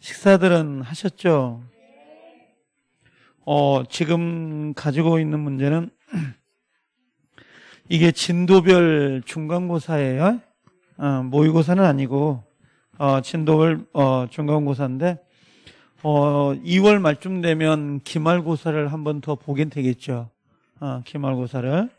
식사들은 하셨죠? 어, 지금 가지고 있는 문제는 이게 진도별 중간고사예요. 어, 모의고사는 아니고 어, 진도별 어, 중간고사인데 어, 2월 말쯤 되면 기말고사를 한 번 더 보긴 되겠죠. 어, 기말고사를.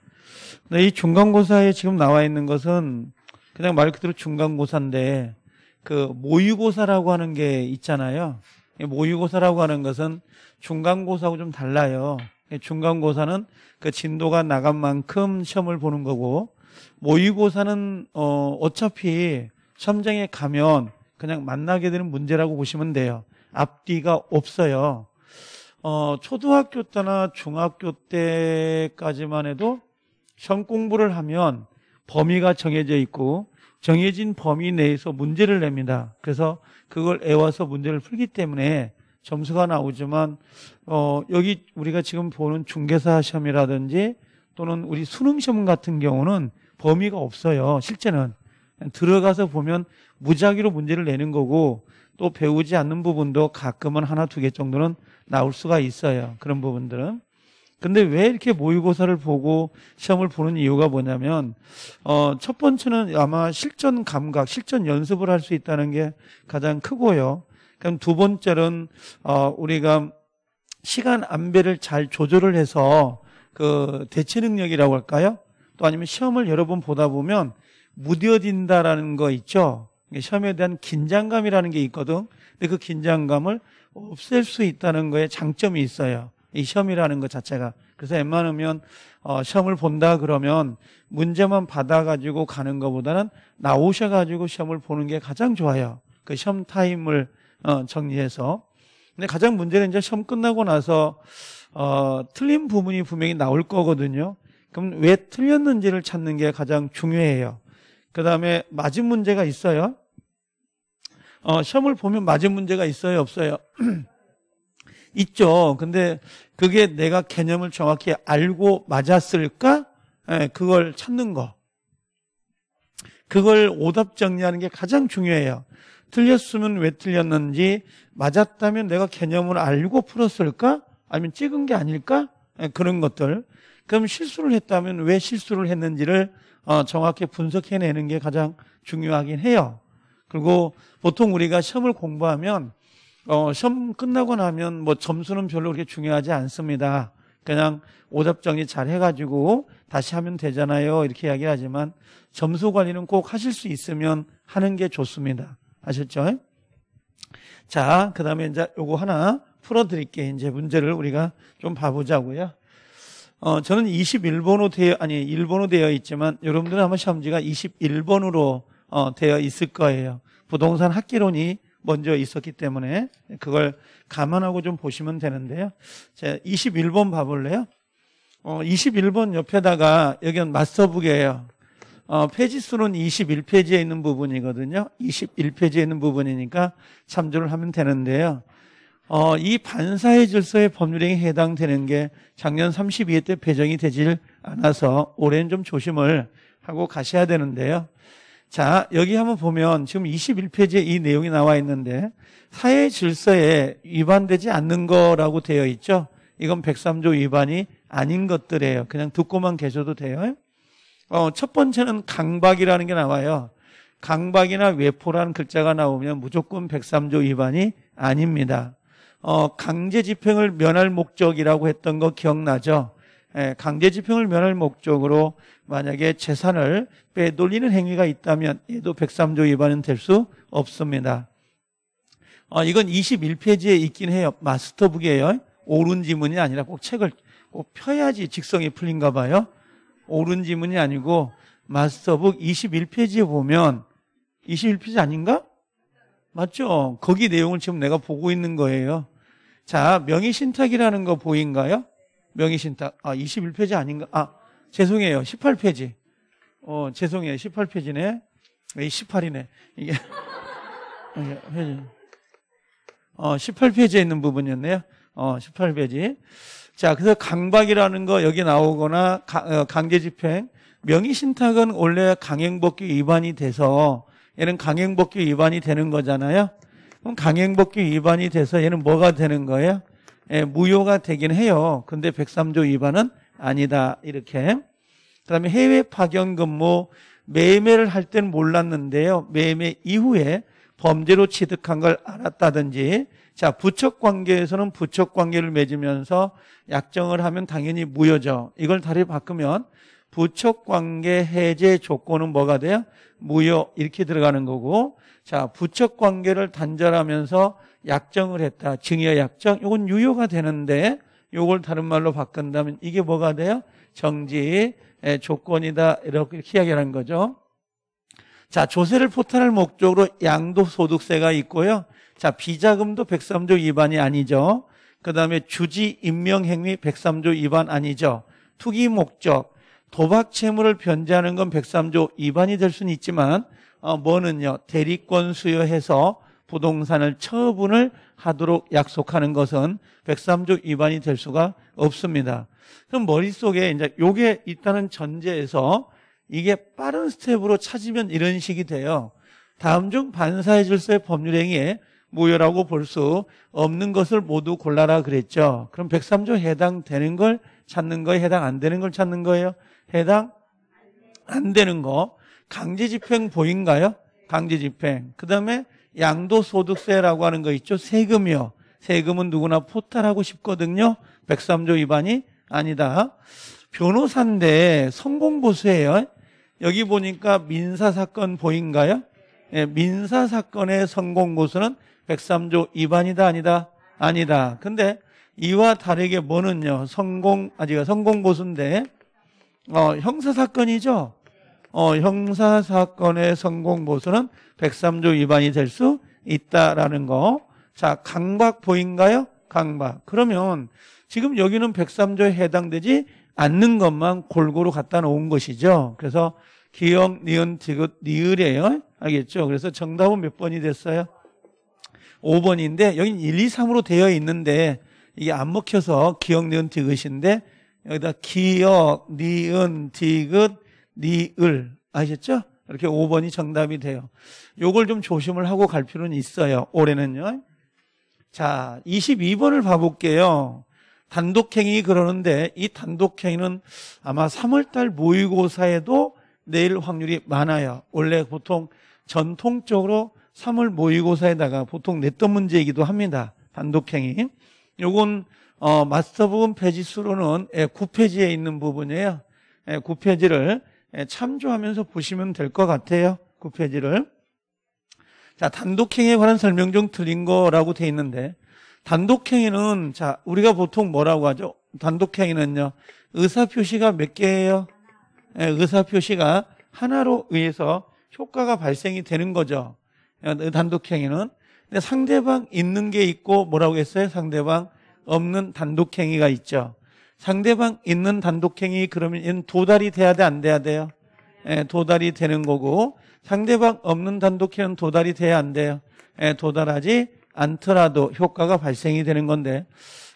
근데 이 중간고사에 지금 나와 있는 것은 그냥 말 그대로 중간고사인데 그 모의고사라고 하는 게 있잖아요. 모의고사라고 하는 것은 중간고사하고 좀 달라요. 중간고사는 그 진도가 나간 만큼 시험을 보는 거고 모의고사는 어 어차피 시험장에 가면 그냥 만나게 되는 문제라고 보시면 돼요. 앞뒤가 없어요. 어 초등학교 때나 중학교 때까지만 해도 시험 공부를 하면 범위가 정해져 있고 정해진 범위 내에서 문제를 냅니다. 그래서 그걸 애워서 문제를 풀기 때문에 점수가 나오지만 어, 여기 우리가 지금 보는 중개사 시험이라든지 또는 우리 수능 시험 같은 경우는 범위가 없어요. 실제는 들어가서 보면 무작위로 문제를 내는 거고 또 배우지 않는 부분도 가끔은 하나 두 개 정도는 나올 수가 있어요. 그런 부분들은 근데 왜 이렇게 모의고사를 보고 시험을 보는 이유가 뭐냐면 어, 첫 번째는 아마 실전 감각, 실전 연습을 할 수 있다는 게 가장 크고요. 그럼 두 번째는 어, 우리가 시간 안배를 잘 조절을 해서 그 대체 능력이라고 할까요? 또 아니면 시험을 여러 번 보다 보면 무뎌진다라는 거 있죠. 시험에 대한 긴장감이라는 게 있거든. 근데 그 긴장감을 없앨 수 있다는 거에 장점이 있어요. 이 시험이라는 것 자체가. 그래서 웬만하면 어, 시험을 본다 그러면 문제만 받아가지고 가는 것보다는 나오셔가지고 시험을 보는 게 가장 좋아요. 그 시험 타임을 어, 정리해서. 근데 가장 문제는 이제 시험 끝나고 나서 어, 틀린 부분이 분명히 나올 거거든요. 그럼 왜 틀렸는지를 찾는 게 가장 중요해요. 그 다음에 맞은 문제가 있어요. 어, 시험을 보면 맞은 문제가 있어요, 없어요? 있죠. 근데 그게 내가 개념을 정확히 알고 맞았을까? 예, 그걸 찾는 거. 그걸 오답 정리하는 게 가장 중요해요. 틀렸으면 왜 틀렸는지, 맞았다면 내가 개념을 알고 풀었을까? 아니면 찍은 게 아닐까? 예, 그런 것들. 그럼 실수를 했다면 왜 실수를 했는지를 어, 정확히 분석해내는 게 가장 중요하긴 해요. 그리고 보통 우리가 시험을 공부하면 어, 시험 끝나고 나면 뭐 점수는 별로 그렇게 중요하지 않습니다. 그냥 오답 정리 잘 해가지고 다시 하면 되잖아요. 이렇게 이야기를 하지만 점수 관리는 꼭 하실 수 있으면 하는 게 좋습니다. 아셨죠? 자, 그 다음에 이제 요거 하나 풀어드릴게. 요 이제 문제를 우리가 좀 봐보자고요. 어, 저는 21번으로 되어, 아니, 1번으로 되어 있지만 여러분들은 아마 시험지가 21번으로 어, 되어 있을 거예요. 부동산 학기론이 먼저 있었기 때문에 그걸 감안하고 좀 보시면 되는데요. 자, 21번 봐볼래요? 어, 21번 옆에다가 여기는 마스터북이에요. 어, 페이지 수는 21페이지에 있는 부분이거든요. 21페이지에 있는 부분이니까 참조를 하면 되는데요. 어, 이 반사회 질서의 법률에 해당되는 게 작년 32회 때 배정이 되질 않아서 올해는 좀 조심을 하고 가셔야 되는데요. 자, 여기 한번 보면 지금 21페이지에 이 내용이 나와 있는데 사회 질서에 위반되지 않는 거라고 되어 있죠. 이건 103조 위반이 아닌 것들이에요. 그냥 듣고만 계셔도 돼요. 어, 첫 번째는 강박이라는 게 나와요. 강박이나 외포라는 글자가 나오면 무조건 103조 위반이 아닙니다. 어, 강제 집행을 면할 목적이라고 했던 거 기억나죠? 예, 강제집행을 면할 목적으로 만약에 재산을 빼돌리는 행위가 있다면 얘도 103조 위반은 될 수 없습니다. 어, 이건 21페이지에 있긴 해요. 마스터북이에요. 옳은 지문이 아니라 꼭 책을 꼭 펴야지 직성이 풀린가 봐요. 옳은 지문이 아니고 마스터북 21페이지에 보면 21페이지 아닌가? 맞죠? 거기 내용을 지금 내가 보고 있는 거예요. 자, 명의신탁이라는 거 보인가요? 명의신탁 아 21페이지 아닌가? 아 죄송해요 18페이지 어 죄송해요 18페이지네 18이네 이게 어 18페이지에 있는 부분이었네요 어 18페이지 자 그래서 강박이라는 거 여기 나오거나 어, 강제집행 명의신탁은 원래 강행복규 위반이 돼서 얘는 강행복규 위반이 되는 거잖아요 그럼 강행복규 위반이 돼서 얘는 뭐가 되는 거예요? 예, 무효가 되긴 해요. 근데 103조 2반은 아니다. 이렇게. 그다음에 해외 파견 근무 매매를 할 땐 몰랐는데요. 매매 이후에 범죄로 취득한 걸 알았다든지 자, 부척 관계에서는 부척 관계를 맺으면서 약정을 하면 당연히 무효죠. 이걸 다리 바꾸면 부척 관계 해제 조건은 뭐가 돼요? 무효 이렇게 들어가는 거고 자, 부척 관계를 단절하면서 약정을 했다. 증여 약정. 이건 유효가 되는데 이걸 다른 말로 바꾼다면 이게 뭐가 돼요? 정지 예, 조건이다. 이렇게 이야기하는 거죠. 자, 조세를 포탈할 목적으로 양도 소득세가 있고요. 자, 비자금도 103조 위반이 아니죠. 그다음에 주지 임명 행위 103조 위반 아니죠. 투기 목적 도박 채무를 변제하는 건 103조 위반이 될 수는 있지만 어, 뭐는요. 대리권 수여해서 부동산을 처분을 하도록 약속하는 것은 103조 위반이 될 수가 없습니다. 그럼 머릿속에 이제 요게 있다는 전제에서 이게 빠른 스텝으로 찾으면 이런 식이 돼요. 다음 중 반사의 질서의 법률 행위에 무효라고 볼 수 없는 것을 모두 골라라 그랬죠. 그럼 103조 해당되는 걸 찾는 거예요? 해당 안 되는 걸 찾는 거예요? 해당 안 되는 거. 강제 집행 보인가요? 강제 집행. 그 다음에 양도소득세라고 하는 거 있죠. 세금이요. 세금은 누구나 포탈하고 싶거든요. 103조 위반이 아니다. 변호사인데 성공보수예요. 여기 보니까 민사사건 보인가요? 예, 민사사건의 성공보수는 103조 위반이다 아니다? 아니다. 근데 이와 다르게 뭐는요? 성공, 아직 성공보수인데 어, 형사사건이죠. 어, 형사 사건의 성공 보수는 103조 위반이 될 수 있다라는 거. 자, 강박 보인가요? 강박. 그러면 지금 여기는 103조에 해당되지 않는 것만 골고루 갖다 놓은 것이죠. 그래서 기억, 니은, 지긋, 니을이에요. 알겠죠? 그래서 정답은 몇 번이 됐어요? 5번인데 여긴 1, 2, 3으로 되어 있는데 이게 안 먹혀서 기억, 니은, 디귿인데 여기다 기억, 니은, 디귿, 니을 아셨죠? 이렇게 5번이 정답이 돼요. 요걸 좀 조심을 하고 갈 필요는 있어요. 올해는요. 자, 22번을 봐볼게요. 단독행위 그러는데 이 단독행위는 아마 3월달 모의고사에도 내일 확률이 많아요. 원래 보통 전통적으로 3월 모의고사에다가 보통 냈던 문제이기도 합니다. 단독행위. 요건 어, 마스터 부분 페이지 수로는 9페이지에 예, 있는 부분이에요. 9페이지를 예, 예, 참조하면서 보시면 될 것 같아요. 9페이지를. 그 자, 단독행위에 관한 설명 중 틀린 거라고 돼 있는데, 단독행위는, 자, 우리가 보통 뭐라고 하죠? 단독행위는요, 의사표시가 몇 개예요? 예, 의사표시가 하나로 의해서 효과가 발생이 되는 거죠. 예, 단독행위는. 근데 상대방 있는 게 있고, 뭐라고 했어요? 상대방 없는 단독행위가 있죠. 상대방 있는 단독행위 그러면 도달이 돼야 돼 안 돼야 돼요? 예, 도달이 되는 거고 상대방 없는 단독행위는 도달이 돼야 안 돼요? 예, 도달하지 않더라도 효과가 발생이 되는 건데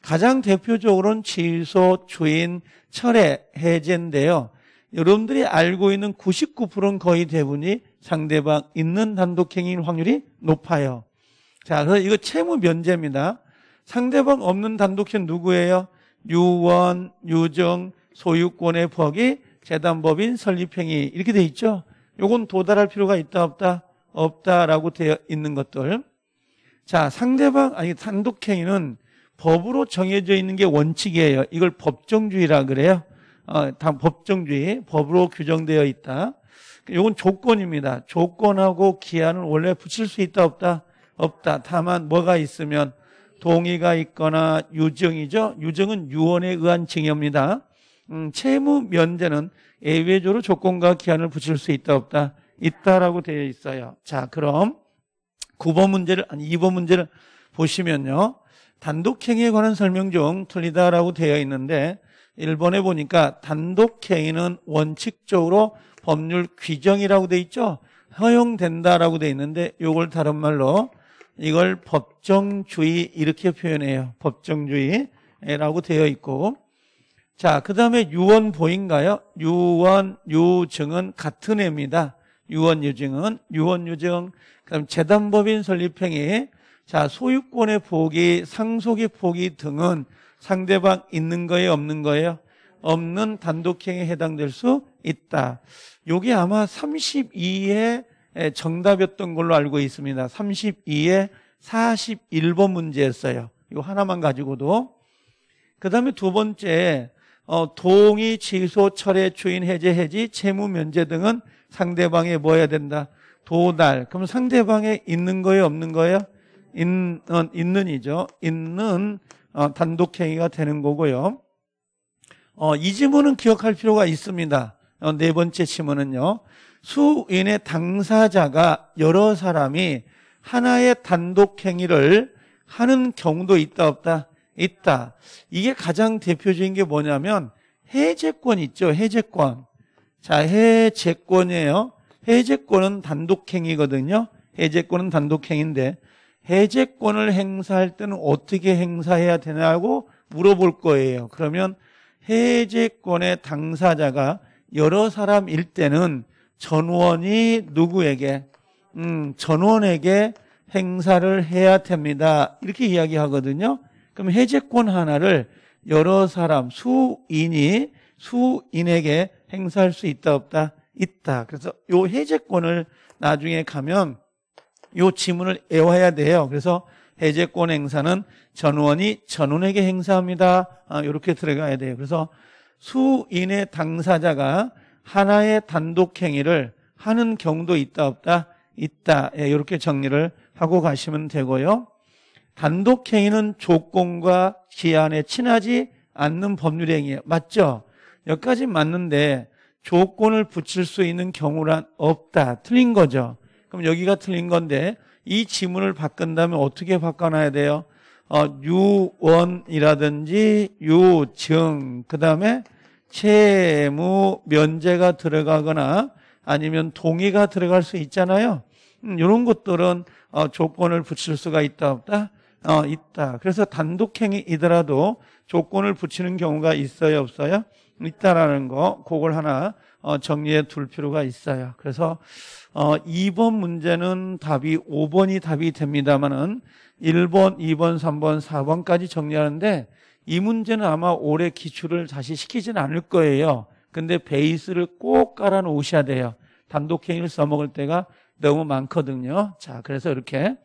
가장 대표적으로는 취소, 주인, 철회, 해제인데요. 여러분들이 알고 있는 99%는 거의 대부분이 상대방 있는 단독행위일 확률이 높아요. 자, 그래서 이거 채무 면제입니다. 상대방 없는 단독행위 누구예요? 유원, 유정, 소유권의 부학이 재단법인 설립행위 이렇게 돼 있죠. 요건 도달할 필요가 있다 없다 없다라고 되어 있는 것들. 자, 상대방 아니 단독행위는 법으로 정해져 있는 게 원칙이에요. 이걸 법정주의라 그래요. 어, 다 법정주의, 법으로 규정되어 있다. 요건 조건입니다. 조건하고 기한을 원래 붙일 수 있다 없다 없다. 다만 뭐가 있으면 동의가 있거나 유정이죠. 유정은 유언에 의한 증여입니다. 음, 채무 면제는 예외적으로 조건과 기한을 붙일 수 있다 없다 있다라고 되어 있어요. 자, 그럼 9번 문제를 아니 2번 문제를 보시면요. 단독행위에 관한 설명 중 틀리다라고 되어 있는데 1번에 보니까 단독행위는 원칙적으로 법률 규정이라고 되어 있죠. 허용된다라고 되어 있는데 요걸 다른 말로 이걸 법정주의 이렇게 표현해요. 법정주의라고 되어 있고 자, 그 다음에 유언보인가요? 유언, 유증은 같은 애입니다. 유언, 유증은 유언, 유증. 그 다음 재단법인 설립행위. 자, 소유권의 포기, 상속의 포기 등은 상대방 있는 거에 없는 거예요? 없는 단독행위에 해당될 수 있다. 요게 아마 32의 정답이었던 걸로 알고 있습니다. 32에 41번 문제였어요. 이거 하나만 가지고도. 그 다음에 두 번째, 어, 동의, 취소, 철회, 추인, 해제, 해지, 채무, 면제 등은 상대방에 뭐 해야 된다? 도달. 그럼 상대방에 있는 거예요? 없는 거예요? 있는, 어, 있는이죠. 있는 어, 단독행위가 되는 거고요. 어, 이 지문은 기억할 필요가 있습니다. 어, 네 번째 지문은요. 수인의 당사자가 여러 사람이 하나의 단독 행위를 하는 경우도 있다 없다 있다. 이게 가장 대표적인 게 뭐냐면 해제권 있죠. 해제권. 자, 해제권이에요. 해제권은 단독 행위거든요. 해제권은 단독 행위인데 해제권을 행사할 때는 어떻게 행사해야 되냐고 물어볼 거예요. 그러면 해제권의 당사자가 여러 사람일 때는 전원이 누구에게 음, 전원에게 행사를 해야 됩니다. 이렇게 이야기하거든요. 그럼 해제권 하나를 여러 사람 수인이 수인에게 행사할 수 있다 없다 있다. 그래서 요 해제권을 나중에 가면 요 지문을 애워야 돼요. 그래서 해제권 행사는 전원이 전원에게 행사합니다. 아, 이렇게 들어가야 돼요. 그래서 수인의 당사자가 하나의 단독 행위를 하는 경우도 있다 없다 있다 이렇게 예, 정리를 하고 가시면 되고요. 단독 행위는 조건과 기한에 친하지 않는 법률 행위예 맞죠? 여기까지 맞는데 조건을 붙일 수 있는 경우란 없다. 틀린 거죠. 그럼 여기가 틀린 건데 이 지문을 바꾼다면 어떻게 바꿔놔야 돼요? 어, 유원이라든지 유증 그다음에 채무 면제가 들어가거나 아니면 동의가 들어갈 수 있잖아요. 이런 음, 것들은 어, 조건을 붙일 수가 있다 없다? 어, 있다. 그래서 단독행위이더라도 조건을 붙이는 경우가 있어요 없어요? 있다라는 거 그걸 하나 어, 정리해 둘 필요가 있어요. 그래서 어, 2번 문제는 답이 5번이 답이 됩니다만은 1번, 2번, 3번, 4번까지 정리하는데 이 문제는 아마 올해 기출을 다시 시키진 않을 거예요. 근데 베이스를 꼭 깔아 놓으셔야 돼요. 단독행위를 써먹을 때가 너무 많거든요. 자, 그래서 이렇게.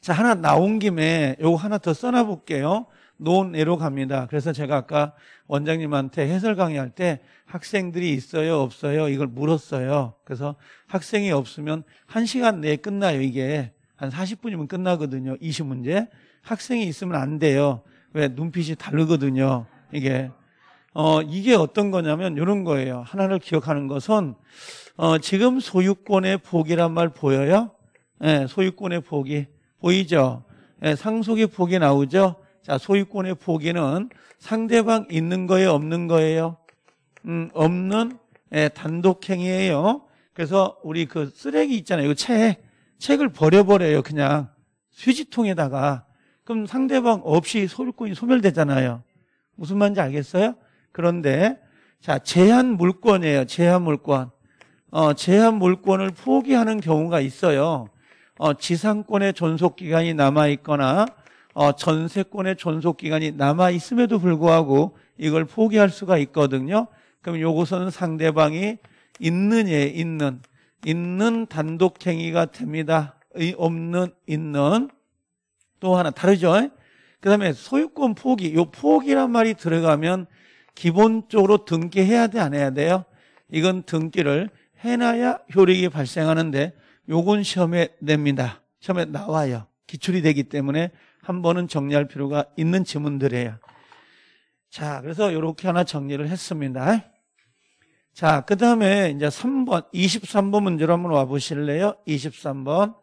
자, 하나 나온 김에 요거 하나 더 써놔 볼게요. 논외로 갑니다. 그래서 제가 아까 원장님한테 해설 강의할 때 학생들이 있어요, 없어요? 이걸 물었어요. 그래서 학생이 없으면 한시간 내에 끝나요, 이게. 한 40분이면 끝나거든요. 20문제. 학생이 있으면 안 돼요. 왜 눈빛이 다르거든요. 이게 어 이게 어떤 거냐면 이런 거예요. 하나를 기억하는 것은 어 지금 소유권의 복이란 말 보여요? 예, 소유권의 복이 보이죠. 예, 상속의 복이 나오죠. 자, 소유권의 복에는 상대방 있는 거에 없는 거예요. 음, 없는 예, 단독행위예요. 그래서 우리 그 쓰레기 있잖아요. 이 책, 책을 버려버려요. 그냥 휴지통에다가 그럼 상대방 없이 소유권이 소멸되잖아요. 무슨 말인지 알겠어요? 그런데 자 제한 물권이에요. 제한 물권. 어, 제한 물권을 포기하는 경우가 있어요. 어, 지상권의 존속 기간이 남아 있거나 어, 전세권의 존속 기간이 남아 있음에도 불구하고 이걸 포기할 수가 있거든요. 그럼 요것은 상대방이 있는 예 있는 있는 단독 행위가 됩니다. 없는 있는 또 하나 다르죠. 그 다음에 소유권 포기. 이 포기란 말이 들어가면 기본적으로 등기해야 돼, 안 해야 돼요? 이건 등기를 해놔야 효력이 발생하는데 요건 시험에 냅니다. 시험에 나와요. 기출이 되기 때문에 한 번은 정리할 필요가 있는 지문들이에요. 자, 그래서 이렇게 하나 정리를 했습니다. 자, 그 다음에 이제 3번, 23번 문제로 한번 와보실래요? 23번.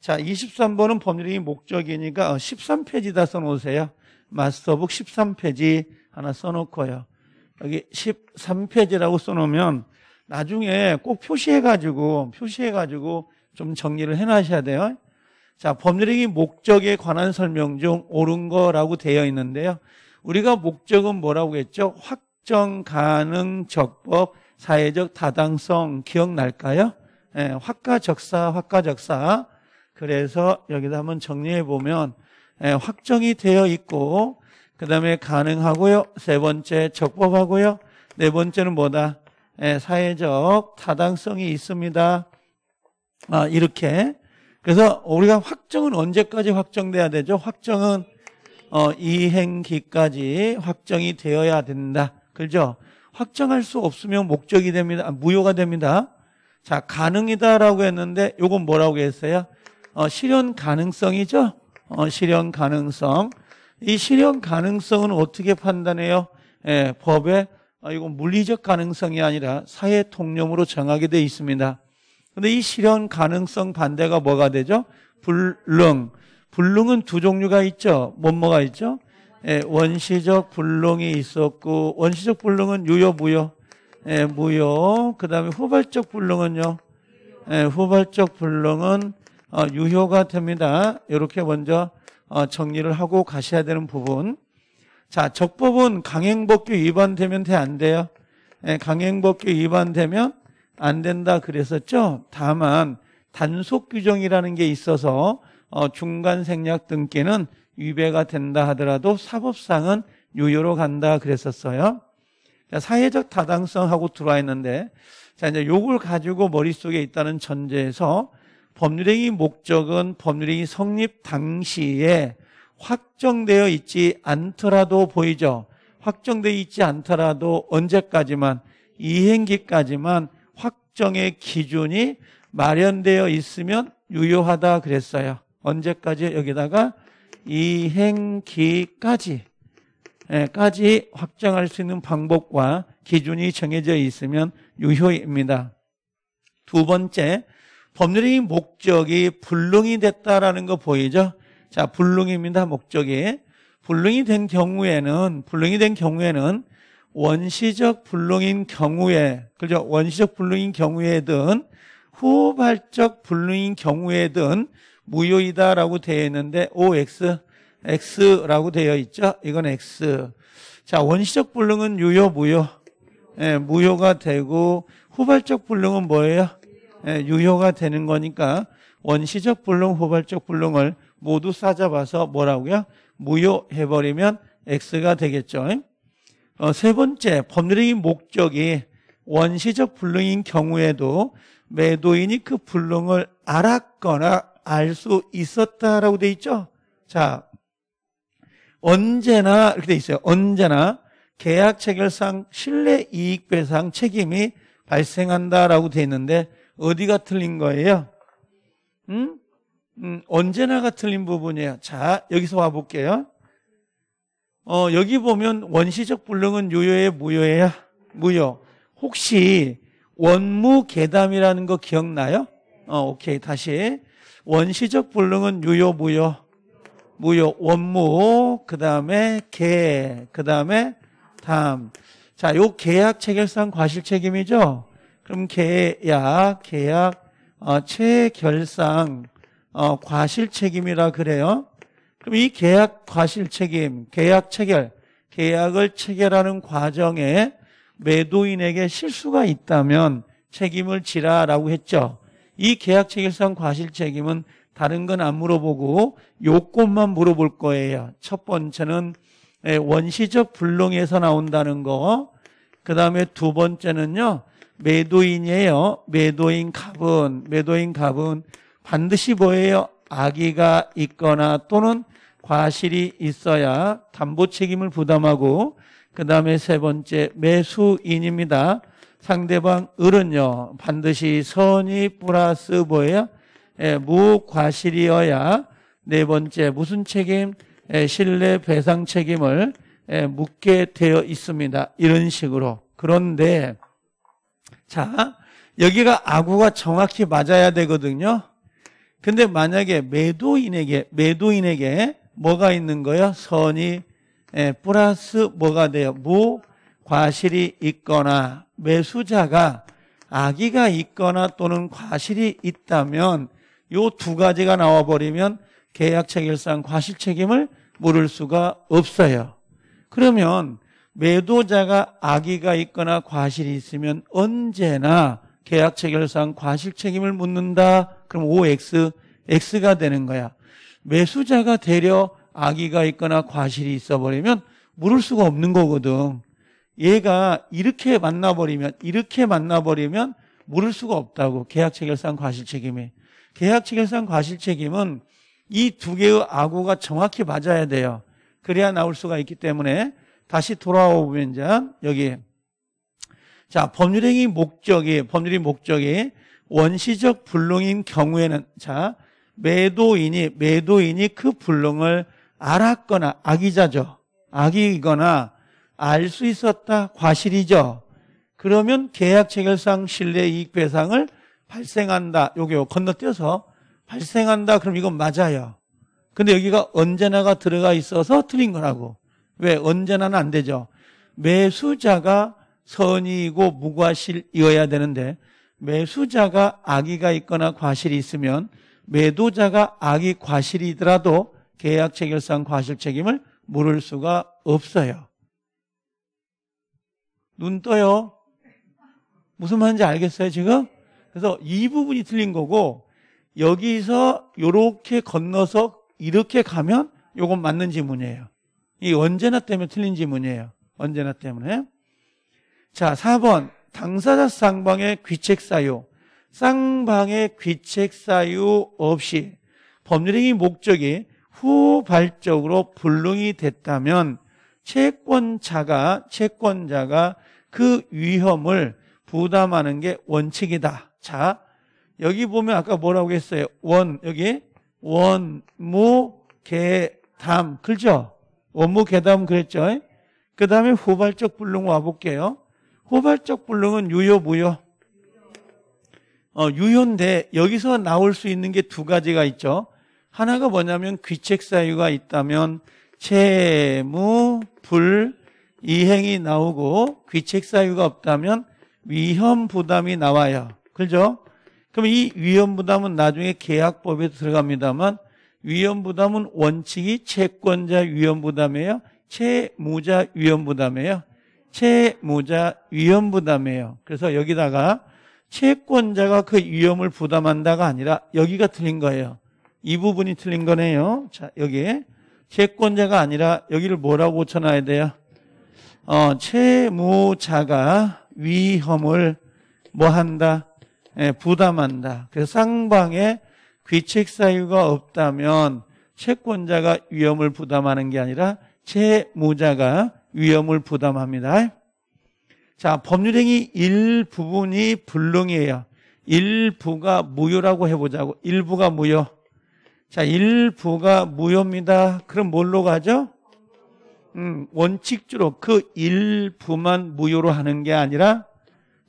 자, 23번은 법률의 목적이니까 13페이지다 어, 써놓으세요. 마스터북 13페이지 하나 써놓고요. 여기 13페이지라고 써놓으면 나중에 꼭 표시해가지고, 표시해가지고 좀 정리를 해놔셔야 돼요. 자, 법률의 목적에 관한 설명 중 옳은 거라고 되어 있는데요. 우리가 목적은 뭐라고 했죠? 확정 가능 적법 사회적 타당성 기억날까요? 예, 네, 화가적사, 화가적사. 그래서 여기다 한번 정리해 보면 예, 확정이 되어 있고 그 다음에 가능하고요. 세 번째 적법하고요. 네 번째는 뭐다? 예, 사회적 타당성이 있습니다. 아, 이렇게. 그래서 우리가 확정은 언제까지 확정돼야 되죠? 확정은 어, 이행기까지 확정이 되어야 된다. 그죠? 확정할 수 없으면 목적이 됩니다. 아, 무효가 됩니다. 자, 가능이다라고 했는데 요건 뭐라고 했어요? 어, 실현 가능성이죠. 어, 실현 가능성. 이 실현 가능성은 어떻게 판단해요? 예, 법에 어, 아, 이건 물리적 가능성이 아니라 사회 통념으로 정하게 돼 있습니다. 근데 이 실현 가능성 반대가 뭐가 되죠? 불능. 불능은 두 종류가 있죠. 뭐 뭐가 있죠? 예, 원시적 불능이 있었고 원시적 불능은 유효 무효. 예, 무효. 그다음에 후발적 불능은요. 예, 후발적 불능은 어, 유효가 됩니다. 이렇게 먼저 어, 정리를 하고 가셔야 되는 부분. 자, 적법은 강행법규 위반되면 돼안 돼요? 예, 강행법규 위반되면 안 된다 그랬었죠. 다만 단속 규정이라는 게 있어서 어, 중간 생략 등기는 위배가 된다 하더라도 사법상은 유효로 간다 그랬었어요. 자, 사회적 타당성하고 들어와 있는데 자 이제 요걸 가지고 머릿속에 있다는 전제에서 법률행위 목적은 법률행위 성립 당시에 확정되어 있지 않더라도 보이죠. 확정되어 있지 않더라도 언제까지만 이행기까지만 확정의 기준이 마련되어 있으면 유효하다 그랬어요. 언제까지 여기다가 이행기까지 예, 까지 확정할 수 있는 방법과 기준이 정해져 있으면 유효입니다. 두 번째, 법률의 목적이 불능이 됐다라는 거 보이죠? 자, 불능입니다. 목적이. 불능이 된 경우에는 불능이 된 경우에는 원시적 불능인 경우에 그죠? 원시적 불능인 경우에든 후발적 불능인 경우에든 무효이다라고 되어 있는데 OX X라고 되어 있죠? 이건 X. 자, 원시적 불능은 유효 무효. 예, 무효가 되고 후발적 불능은 뭐예요? 예, 유효가 되는 거니까 원시적 불능, 후발적 불능을 모두 싸잡아서 뭐라고요? 무효해버리면 X가 되겠죠. 어, 세 번째, 법률의 목적이 원시적 불능인 경우에도 매도인이 그 불능을 알았거나 알 수 있었다라고 돼 있죠. 자, 언제나 이렇게 돼 있어요. 언제나 계약 체결상 실내 이익 배상 책임이 발생한다라고 돼 있는데 어디가 틀린 거예요? 음? 음, 언제나가 틀린 부분이에요. 자, 여기서 와볼게요. 어, 여기 보면 원시적 불능은 유효예요, 무효예요? 무효. 혹시 원무계담이라는거 기억나요? 어, 오케이. 다시. 원시적 불능은 유효, 무효? 무효. 원무, 그 다음에 개, 그 다음에 담. 자, 요 계약 체결상 과실 책임이죠? 그럼 계약, 계약, 어, 체결상, 어, 과실 책임이라 그래요. 그럼 이 계약 과실 책임, 계약 체결, 계약을 체결하는 과정에 매도인에게 실수가 있다면 책임을 지라라고 했죠. 이 계약 체결상 과실 책임은 다른 건 안 물어보고 요건만 물어볼 거예요. 첫 번째는 예, 원시적 불능에서 나온다는 거. 그 다음에 두 번째는요. 매도인이에요. 매도인 갑은 매도인 갑은 반드시 뭐예요? 아기가 있거나 또는 과실이 있어야 담보 책임을 부담하고 그 다음에 세 번째 매수인입니다. 상대방 을은요 반드시 선이 플러스 뭐예요? 예, 무과실이어야 네 번째 무슨 책임? 예, 신뢰 배상 책임을 예, 묻게 되어 있습니다. 이런 식으로 그런데 자, 여기가 아구가 정확히 맞아야 되거든요. 근데 만약에 매도인에게, 매도인에게 뭐가 있는 거예요? 선이 예, 플러스 뭐가 돼요? 무, 과실이 있거나 매수자가 아기가 있거나 또는 과실이 있다면 요 두 가지가 나와버리면 계약 체결상 과실 책임을 물을 수가 없어요. 그러면 매도자가 악의가 있거나 과실이 있으면 언제나 계약 체결상 과실 책임을 묻는다. 그럼 OX, X가 되는 거야. 매수자가 되려 악의가 있거나 과실이 있어버리면 물을 수가 없는 거거든. 얘가 이렇게 만나버리면, 이렇게 만나버리면 물을 수가 없다고. 계약 체결상 과실 책임에. 계약 체결상 과실 책임은 이 두 개의 악어가 정확히 맞아야 돼요. 그래야 나올 수가 있기 때문에 다시 돌아오면 이제 여기 자 법률행위 목적이 법률이 목적이 원시적 불능인 경우에는 자 매도인이 매도인이 그 불능을 알았거나 악의자죠 악의이거나 알 수 있었다 과실이죠 그러면 계약 체결상 신뢰 이익 배상을 발생한다 요게 건너뛰어서 발생한다 그럼 이건 맞아요 근데 여기가 언제나가 들어가 있어서 틀린 거라고 왜? 언제나는 안 되죠. 매수자가 선의이고 무과실이어야 되는데 매수자가 악의가 있거나 과실이 있으면 매도자가 악의 과실이더라도 계약 체결상 과실 책임을 물을 수가 없어요. 눈 떠요. 무슨 말인지 알겠어요, 지금? 그래서 이 부분이 틀린 거고 여기서 이렇게 건너서 이렇게 가면 이건 맞는 지문이에요. 이 언제나 때문에 틀린 질문이에요. 언제나 때문에. 자, 4번. 당사자 쌍방의 귀책 사유. 쌍방의 귀책 사유 없이 법률행위 목적이 후발적으로 불능이 됐다면 채권자가 채권자가 그 위험을 부담하는 게 원칙이다. 자, 여기 보면 아까 뭐라고 했어요? 원 여기 원무개담 그죠? 업무 개담 그랬죠. 그 다음에 후발적 불능 와볼게요. 후발적 불능은 유효, 무효. 어, 유효인데 여기서 나올 수 있는 게 두 가지가 있죠. 하나가 뭐냐면 귀책 사유가 있다면 채무, 불, 이행이 나오고 귀책 사유가 없다면 위험 부담이 나와요. 그죠? 그럼 이 위험 부담은 나중에 계약법에 들어갑니다만 위험 부담은 원칙이 채권자 위험 부담이에요. 채무자 위험 부담이에요. 채무자 위험 부담이에요. 그래서 여기다가 채권자가 그 위험을 부담한다가 아니라 여기가 틀린 거예요. 이 부분이 틀린 거네요. 자, 여기에 채권자가 아니라 여기를 뭐라고 고쳐놔야 돼요? 어, 채무자가 위험을 뭐 한다? 예, 부담한다. 그래서 쌍방의 귀책 사유가 없다면 채권자가 위험을 부담하는 게 아니라 채무자가 위험을 부담합니다. 자, 법률행위 일부분이 불능이에요. 일부가 무효라고 해보자고. 일부가 무효. 자, 일부가 무효입니다. 그럼 뭘로 가죠? 음, 원칙적으로 그 일부만 무효로 하는 게 아니라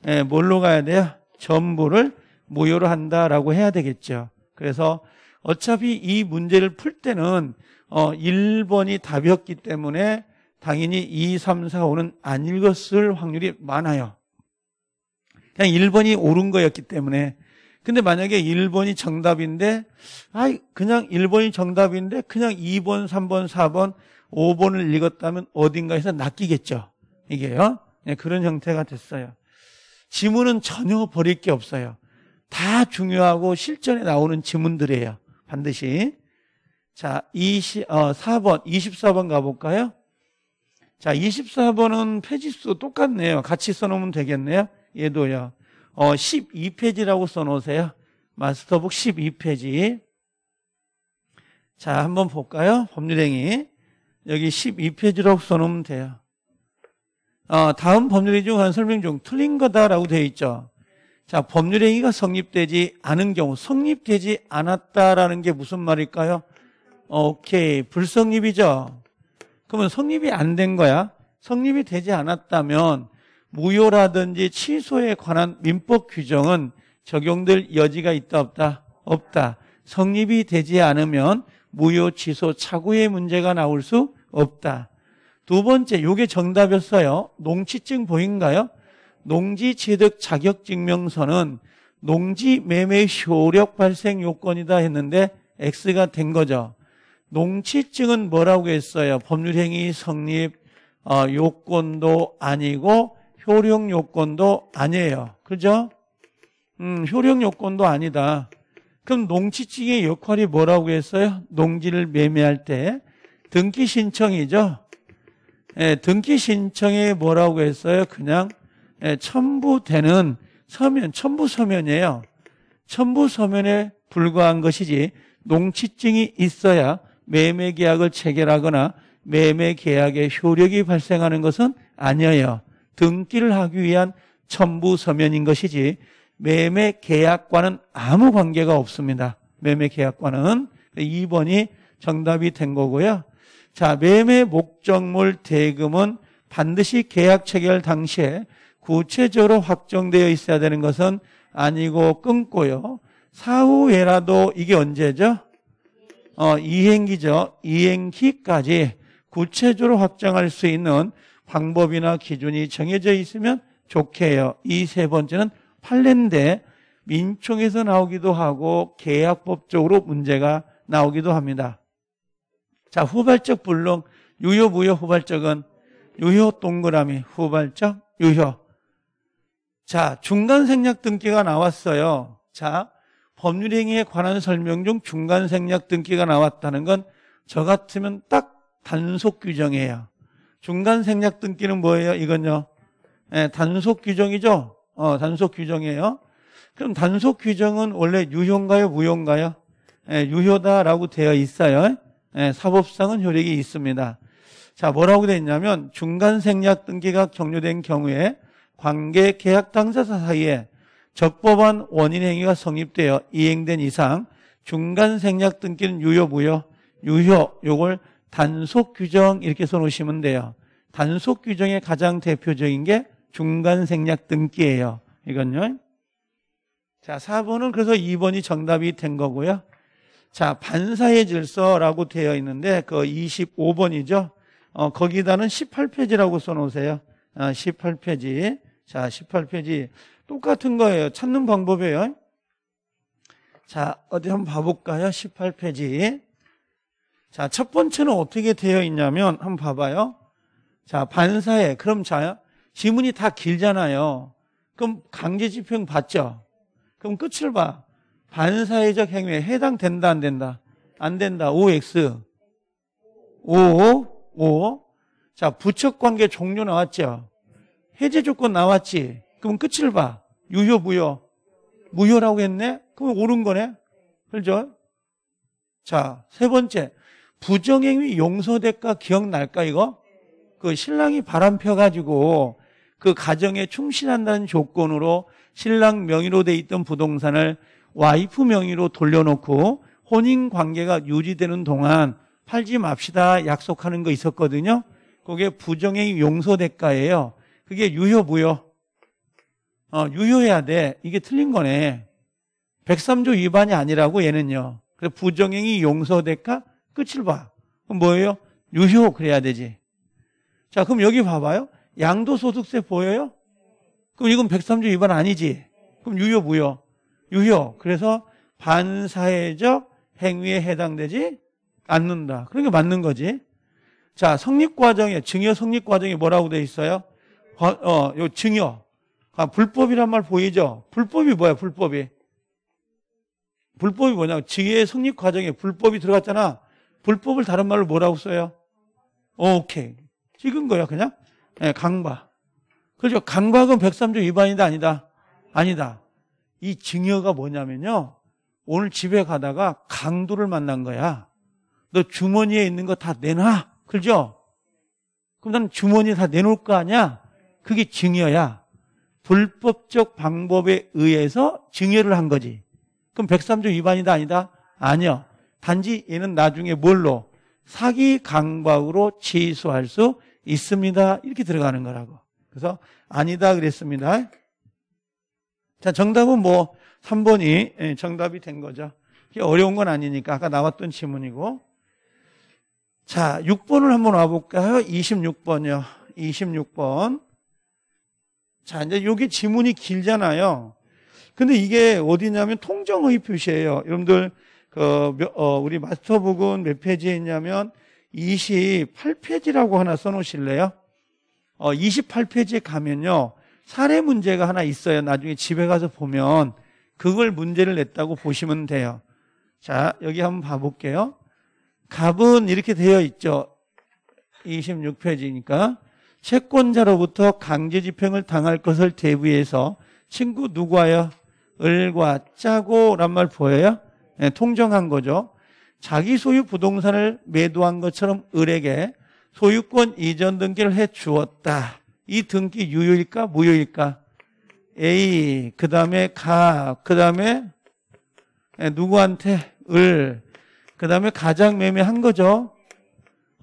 예, 뭘로 가야 돼요? 전부를 무효로 한다라고 해야 되겠죠. 그래서 어차피 이 문제를 풀 때는 어 1번이 답이었기 때문에 당연히 2, 3, 4, 5는 안 읽었을 확률이 많아요. 그냥 1번이 옳은 거였기 때문에. 근데 만약에 1번이 정답인데, 아 그냥 1번이 정답인데, 그냥 2번, 3번, 4번, 5번을 읽었다면 어딘가에서 낚이겠죠. 이게요. 네, 그런 형태가 됐어요. 지문은 전혀 버릴 게 없어요. 다 중요하고 실전에 나오는 지문들이에요. 반드시. 자, 20, 어, 4번, 24번 가볼까요? 자, 24번은 페이지수 똑같네요. 같이 써놓으면 되겠네요. 얘도요. 어, 12페이지라고 써놓으세요. 마스터북 12페이지. 자, 한번 볼까요? 법률행위. 여기 12페이지라고 써놓으면 돼요. 어, 다음 법률행위 중 한 설명 중 틀린 거다라고 되어 있죠. 자, 법률 행위가 성립되지 않은 경우, 성립되지 않았다라는 게 무슨 말일까요? 오케이. 불성립이죠. 그러면 성립이 안 된 거야. 성립이 되지 않았다면 무효라든지 취소에 관한 민법 규정은 적용될 여지가 있다 없다? 없다. 성립이 되지 않으면 무효, 취소, 착오의 문제가 나올 수 없다. 두 번째, 요게 정답이었어요. 농취증 보인가요? 농지취득 자격증명서는 농지 매매 효력 발생 요건이다 했는데 X가 된 거죠. 농취증은 뭐라고 했어요? 법률행위 성립 어, 요건도 아니고 효력 요건도 아니에요. 그죠? 음, 효력 요건도 아니다. 그럼 농취증의 역할이 뭐라고 했어요? 농지를 매매할 때 등기 신청이죠. 예, 등기 신청이 뭐라고 했어요? 그냥 첨부되는 예, 서면, 첨부 서면이에요. 첨부 서면에 불과한 것이지 농취증이 있어야 매매 계약을 체결하거나 매매 계약의 효력이 발생하는 것은 아니에요. 등기를 하기 위한 첨부 서면인 것이지 매매 계약과는 아무 관계가 없습니다. 매매 계약과는 2번이 정답이 된 거고요. 자, 매매 목적물 대금은 반드시 계약 체결 당시에 구체적으로 확정되어 있어야 되는 것은 아니고 끊고요. 사후에라도 이게 언제죠? 어, 이행기죠. 이행기까지 구체적으로 확정할 수 있는 방법이나 기준이 정해져 있으면 좋게요. 이 세 번째는 판례인데 민총에서 나오기도 하고 계약법적으로 문제가 나오기도 합니다. 자, 후발적 불능 유효 무효 후발적은 유효 동그라미 후발적 유효 자, 중간 생략 등기가 나왔어요. 자, 법률 행위에 관한 설명 중 중간 생략 등기가 나왔다는 건 저 같으면 딱 단속 규정이에요. 중간 생략 등기는 뭐예요? 이건요. 네, 단속 규정이죠. 어, 단속 규정이에요. 그럼 단속 규정은 원래 유효인가요, 무효인가요? 네, 유효다라고 되어 있어요. 네, 사법상은 효력이 있습니다. 자, 뭐라고 되어 있냐면 중간 생략 등기가 종료된 경우에 관계 계약 당사자 사이에 적법한 원인 행위가 성립되어 이행된 이상 중간 생략 등기는 유효 무효 유효 요걸 단속 규정 이렇게 써놓으시면 돼요. 단속 규정의 가장 대표적인 게 중간 생략 등기예요. 이건요. 자, 4번은 그래서 2번이 정답이 된 거고요. 자, 반사의 질서라고 되어 있는데 그 25번이죠. 어, 거기다는 18페이지라고 써 놓으세요. 아, 어, 18페이지. 자, 18페이지. 똑같은 거예요. 찾는 방법이에요. 자, 어디 한번 봐볼까요? 18페이지. 자, 첫 번째는 어떻게 되어 있냐면, 한번 봐봐요. 자, 반사에. 그럼 자, 지문이 다 길잖아요. 그럼 강제 집행 봤죠 그럼 끝을 봐. 반사회적 행위에 해당된다, 안 된다? 안 된다. OX. 5, 5. 자, 부척 관계 종료 나왔죠? 해제 조건 나왔지. 그럼 끝을 봐. 유효, 무효. 무효라고 했네? 그럼 옳은 거네? 그죠? 자, 세 번째. 부정행위 용서 대가 기억날까, 이거? 그 신랑이 바람 펴가지고 그 가정에 충실한다는 조건으로 신랑 명의로 돼 있던 부동산을 와이프 명의로 돌려놓고 혼인 관계가 유지되는 동안 팔지 맙시다 약속하는 거 있었거든요. 그게 부정행위 용서 대가예요. 그게 유효 무효. 어, 유효해야 돼. 이게 틀린 거네. 103조 위반이 아니라고 얘는요. 그래서 부정행위 용서될까? 끝을 봐. 그럼 뭐예요? 유효 그래야 되지. 자, 그럼 여기 봐봐요. 양도소득세 보여요? 그럼 이건 103조 위반 아니지. 그럼 유효 무효. 유효. 그래서 반사회적 행위에 해당되지 않는다. 그런 게 맞는 거지. 자, 성립 과정에 증여 성립 과정이 뭐라고 돼 있어요? 어, 요 증여. 아, 불법이란 말 보이죠? 불법이 뭐야, 불법이? 불법이 뭐냐? 증여의 성립 과정에 불법이 들어갔잖아. 불법을 다른 말로 뭐라고 써요? 오케이. 찍은 거야, 그냥? 네, 예, 강박. 그렇죠. 강박은 103조 위반이다, 아니다? 아니다. 이 증여가 뭐냐면요. 오늘 집에 가다가 강도를 만난 거야. 너 주머니에 있는 거 다 내놔. 그죠? 그럼 난 주머니에 다 내놓을 거 아니야? 그게 증여야. 불법적 방법에 의해서 증여를 한 거지. 그럼 103조 위반이다 아니다? 아니요. 단지 얘는 나중에 뭘로 사기 강박으로 취소할 수 있습니다. 이렇게 들어가는 거라고. 그래서 아니다 그랬습니다. 자, 정답은 뭐 3번이 예, 정답이 된 거죠. 어려운 건 아니니까 아까 나왔던 질문이고. 자, 6번을 한번 와볼까요? 26번이요. 26번. 자, 이제 여기 지문이 길잖아요. 근데 이게 어디냐면 통정의 표시예요. 여러분들 그 어, 우리 마스터북은 몇 페이지에 있냐면 28페이지라고 하나 써 놓으실래요? 어, 28페이지에 가면요. 사례 문제가 하나 있어요. 나중에 집에 가서 보면 그걸 문제를 냈다고 보시면 돼요. 자, 여기 한번 봐 볼게요. 갑은 이렇게 되어 있죠. 26페이지니까 채권자로부터 강제 집행을 당할 것을 대비해서 친구 누구와요? 을과 짜고란 말 보여요? 네, 통정한 거죠. 자기 소유 부동산을 매도한 것처럼 을에게 소유권 이전 등기를 해 주었다. 이 등기 유효일까 무효일까? A 그 다음에 가 그 다음에 예, 누구한테 을 그 다음에 가장 매매한 거죠.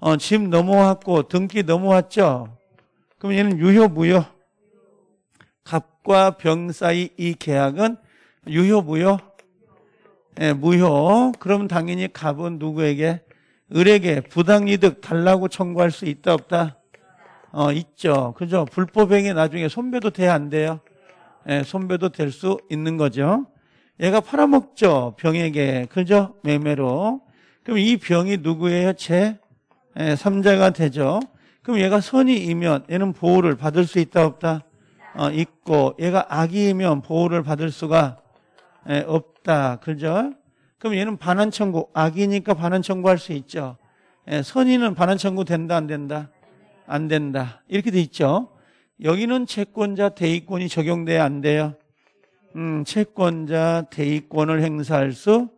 어, 집 넘어왔고 등기 넘어왔죠. 그럼 얘는 유효무효. 갑과 병 사이 이 계약은 유효무효. 예, 무효. 그럼 당연히 갑은 누구에게? 을에게 부당이득 달라고 청구할 수 있다 없다? 어, 있죠. 그죠? 불법행위 나중에 손배도 돼야 안 돼요? 예, 손배도 될 수 있는 거죠. 얘가 팔아먹죠. 병에게. 그죠? 매매로. 그럼 이 병이 누구예요? 제삼자가 예, 되죠. 그럼 얘가 선이이면 얘는 보호를 받을 수 있다 없다? 어, 있고 얘가 악이면 보호를 받을 수가 에, 예, 없다. 그죠? 그럼 얘는 반환 청구 악이니까 반환 청구할 수 있죠. 에, 예, 선의는 반환 청구 된다 안 된다? 안 된다. 이렇게 돼 있죠. 여기는 채권자 대위권이 적용돼야 안 돼요. 음, 채권자 대위권을 행사할 수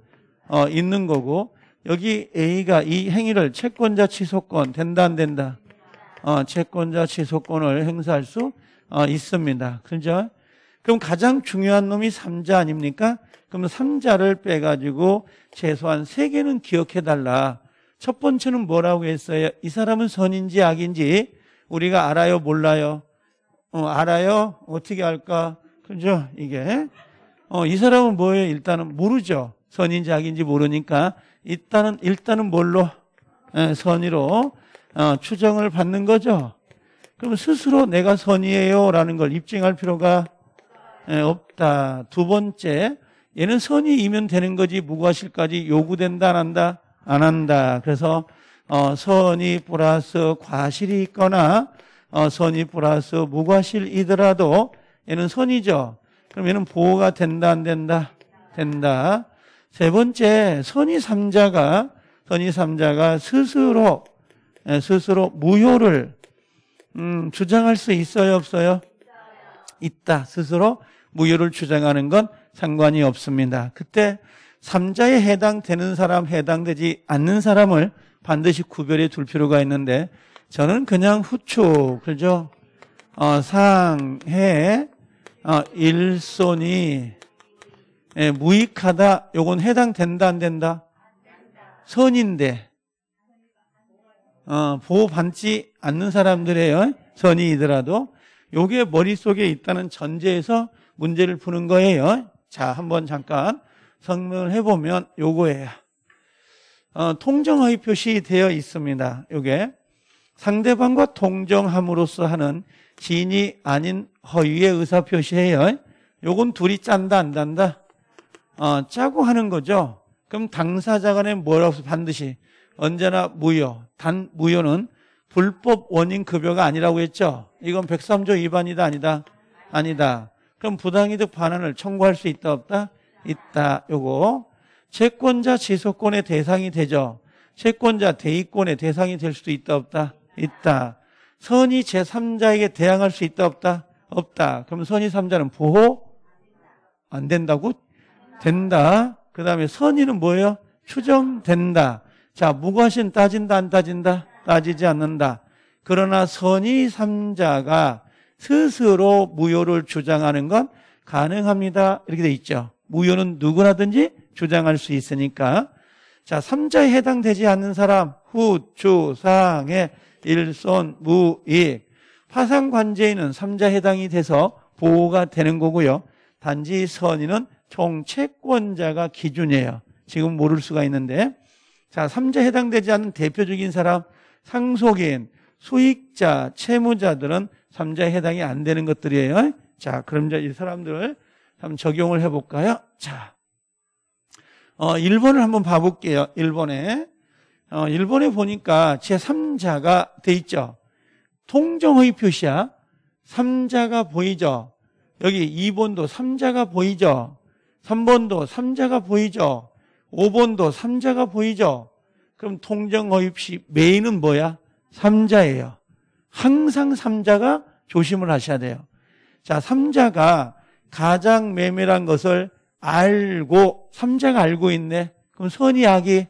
어, 있는 거고 여기 A가 이 행위를 채권자 취소권 된다 안 된다? 어, 채권자 취소권을 행사할 수 어, 있습니다. 그죠? 그럼 가장 중요한 놈이 삼자 아닙니까? 그럼 삼자를 빼가지고 최소한 세 개는 기억해달라. 첫 번째는 뭐라고 했어요? 이 사람은 선인지 악인지 우리가 알아요, 몰라요? 어, 알아요? 어떻게 알까? 그죠? 이게. 어, 이 사람은 뭐예요? 일단은 모르죠. 선인지 악인지 모르니까. 일단은, 일단은 뭘로? 예, 선의로 어, 추정을 받는 거죠. 그럼 스스로 내가 선이에요라는 걸 입증할 필요가 예, 없다. 두 번째, 얘는 선이이면 되는 거지 무과실까지 요구된다 안 한다 안 한다. 그래서 어, 선이 플러스 과실이 있거나 어, 선이 플러스 무과실이더라도 얘는 선이죠. 그럼 얘는 보호가 된다 안 된다 된다. 세 번째, 선이 삼자가 선이 삼자가 스스로 스스로 무효를 음, 주장할 수 있어요, 없어요? 있다. 스스로 무효를 주장하는 건 상관이 없습니다. 그때 삼자에 해당되는 사람, 해당되지 않는 사람을 반드시 구별해 둘 필요가 있는데 저는 그냥 후추, 그죠? 어, 상해, 어, 일손이 예, 무익하다. 요건 해당된다, 안 된다? 선인데 어, 보호받지 않는 사람들에요 어, 선의이더라도 요게 머릿속에 있다는 전제에서 문제를 푸는 거예요. 어? 자, 한번 잠깐 설명을 해보면 요거예요. 어, 통정의 표시되어 있습니다. 요게 상대방과 통정함으로써 하는 진이 아닌 허위의 의사표시예요. 요건 둘이 짠다 안 단다? 어, 짜고 하는 거죠. 그럼 당사자 간에 뭐라고 반드시 언제나 무효. 단 무효는 불법 원인 급여가 아니라고 했죠. 이건 103조 위반이다 아니다. 아니다. 그럼 부당이득 반환을 청구할 수 있다 없다? 있다. 요거 채권자 지속권의 대상이 되죠. 채권자 대위권의 대상이 될 수도 있다 없다? 있다. 선의 제3자에게 대항할 수 있다 없다? 없다. 그럼 선의 3자는 보호 안 된다고? 된다. 그다음에 선의는 뭐예요? 추정된다. 자, 무과신 따진다, 안 따진다? 따지지 않는다. 그러나 선의 3자가 스스로 무효를 주장하는 건 가능합니다. 이렇게 돼 있죠. 무효는 누구라든지 주장할 수 있으니까. 자, 삼자에 해당되지 않는 사람, 후, 주, 상해, 일손, 무, 익. 파상관제인은 3자에 해당이 돼서 보호가 되는 거고요. 단지 선의는 총채권자가 기준이에요. 지금 모를 수가 있는데. 자, 3자 해당되지 않은 대표적인 사람, 상속인, 수익자, 채무자들은 3자 해당이 안 되는 것들이에요. 자, 그럼 이제 이 사람들을 한번 적용을 해볼까요? 자, 어, 1번을 한번 봐볼게요. 1번에. 어, 1번에 보니까 제3자가 돼 있죠. 통정의 표시야. 3자가 보이죠. 여기 2번도 3자가 보이죠. 3번도 3자가 보이죠. 5번도 3자가 보이죠? 그럼 통정어입시 메인은 뭐야? 3자예요. 항상 3자가 조심을 하셔야 돼요. 자, 3자가 가장 매매란 것을 알고 3자가 알고 있네. 그럼 선이 악이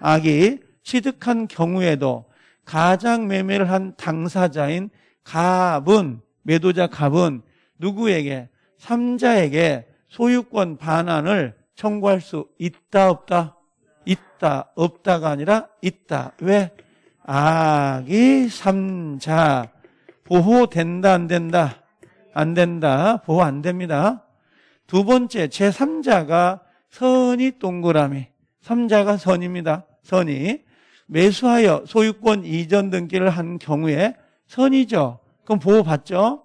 악이 취득한 경우에도 가장 매매를 한 당사자인 갑은 매도자 갑은 누구에게 3자에게 소유권 반환을 청구할 수 있다 없다? 있다 없다가 아니라 있다. 왜? 악이 삼자 보호된다 안 된다? 안 된다. 보호 안 됩니다. 두 번째 제3자가 선이 동그라미. 3자가 선입니다. 선이 매수하여 소유권 이전 등기를 한 경우에 선이죠. 그럼 보호받죠.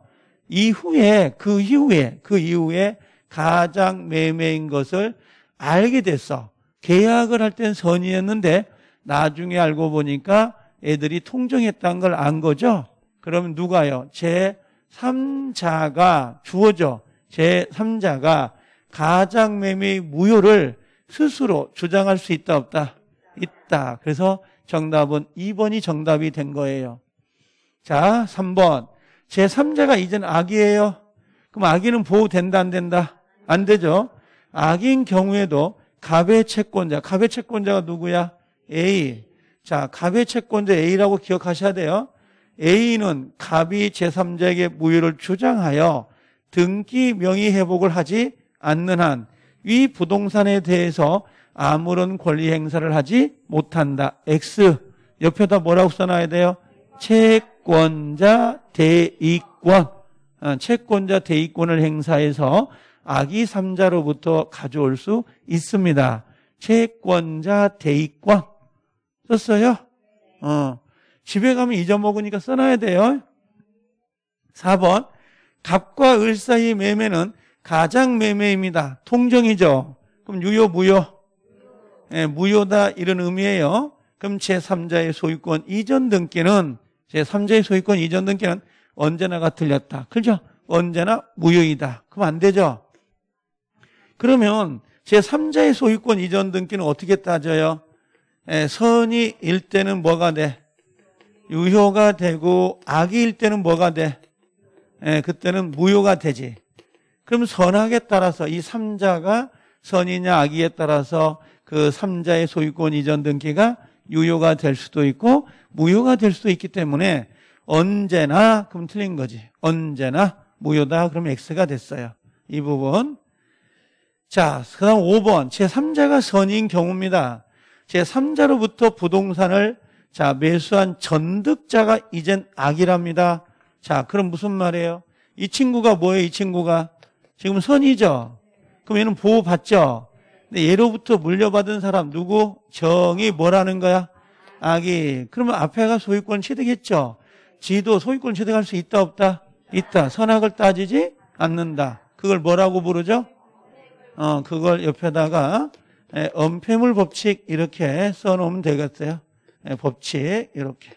이후에 그 이후에 그 이후에 가장 매매인 것을 알게 됐어. 계약을 할 땐선이었는데 나중에 알고 보니까 애들이 통정했다는 걸 안 거죠? 그러면 누가요? 제 3자가 주어져. 제 3자가 가장 매매의 무효를 스스로 주장할 수 있다 없다? 있다. 그래서 정답은 2번이 정답이 된 거예요. 자, 3번. 제3자가 이젠 악이에요. 그럼 악기는 보호된다 안 된다? 안 되죠. 악인 경우에도 갑의 채권자, 갑의 채권자가 누구야? A. 자, 갑의 채권자 A라고 기억하셔야 돼요. A는 갑이 제3자에게 무효를 주장하여 등기 명의 회복을 하지 않는 한 위 부동산에 대해서 아무런 권리 행사를 하지 못한다. X. 옆에다 뭐라고 써놔야 돼요? 채권자 대이권. 어, 채권자 대이권을 행사해서 아기 3자로부터 가져올 수 있습니다. 채권자 대익권 썼어요? 어. 집에 가면 잊어먹으니까 써놔야 돼요. 4번 갑과 을 사이의 매매는 가장 매매입니다. 통정이죠. 그럼 유효 무효? 예, 무효다 이런 의미예요. 그럼 제3자의 소유권 이전 등기는 제3자의 소유권 이전 등기는 언제나가 틀렸다. 그죠? 언제나 무효이다. 그럼 안 되죠? 그러면 제3자의 소유권 이전 등기는 어떻게 따져요? 예, 선이 일 때는 뭐가 돼? 유효가 되고 악이일 때는 뭐가 돼? 예, 그때는 무효가 되지. 그럼 선악에 따라서 이 3자가 선이냐 악이에 따라서 그 3자의 소유권 이전 등기가 유효가 될 수도 있고 무효가 될 수도 있기 때문에 언제나 그럼 틀린 거지. 언제나 무효다 그럼면 X가 됐어요. 이 부분 자, 그 다음 5번. 제3자가 선인 경우입니다. 제3자로부터 부동산을 자, 매수한 전득자가 이젠 악이랍니다. 자, 그럼 무슨 말이에요? 이 친구가 뭐예요? 이 친구가? 지금 선이죠? 그럼 얘는 보호받죠? 근데 얘로부터 물려받은 사람 누구? 정이 뭐라는 거야? 악이. 그러면 앞에가 소유권 취득했죠? 지도 소유권 취득할 수 있다 없다? 있다. 선악을 따지지 않는다. 그걸 뭐라고 부르죠? 어, 그걸 옆에다가 에, 엄폐물 법칙 이렇게 써놓으면 되겠어요. 에, 법칙 이렇게.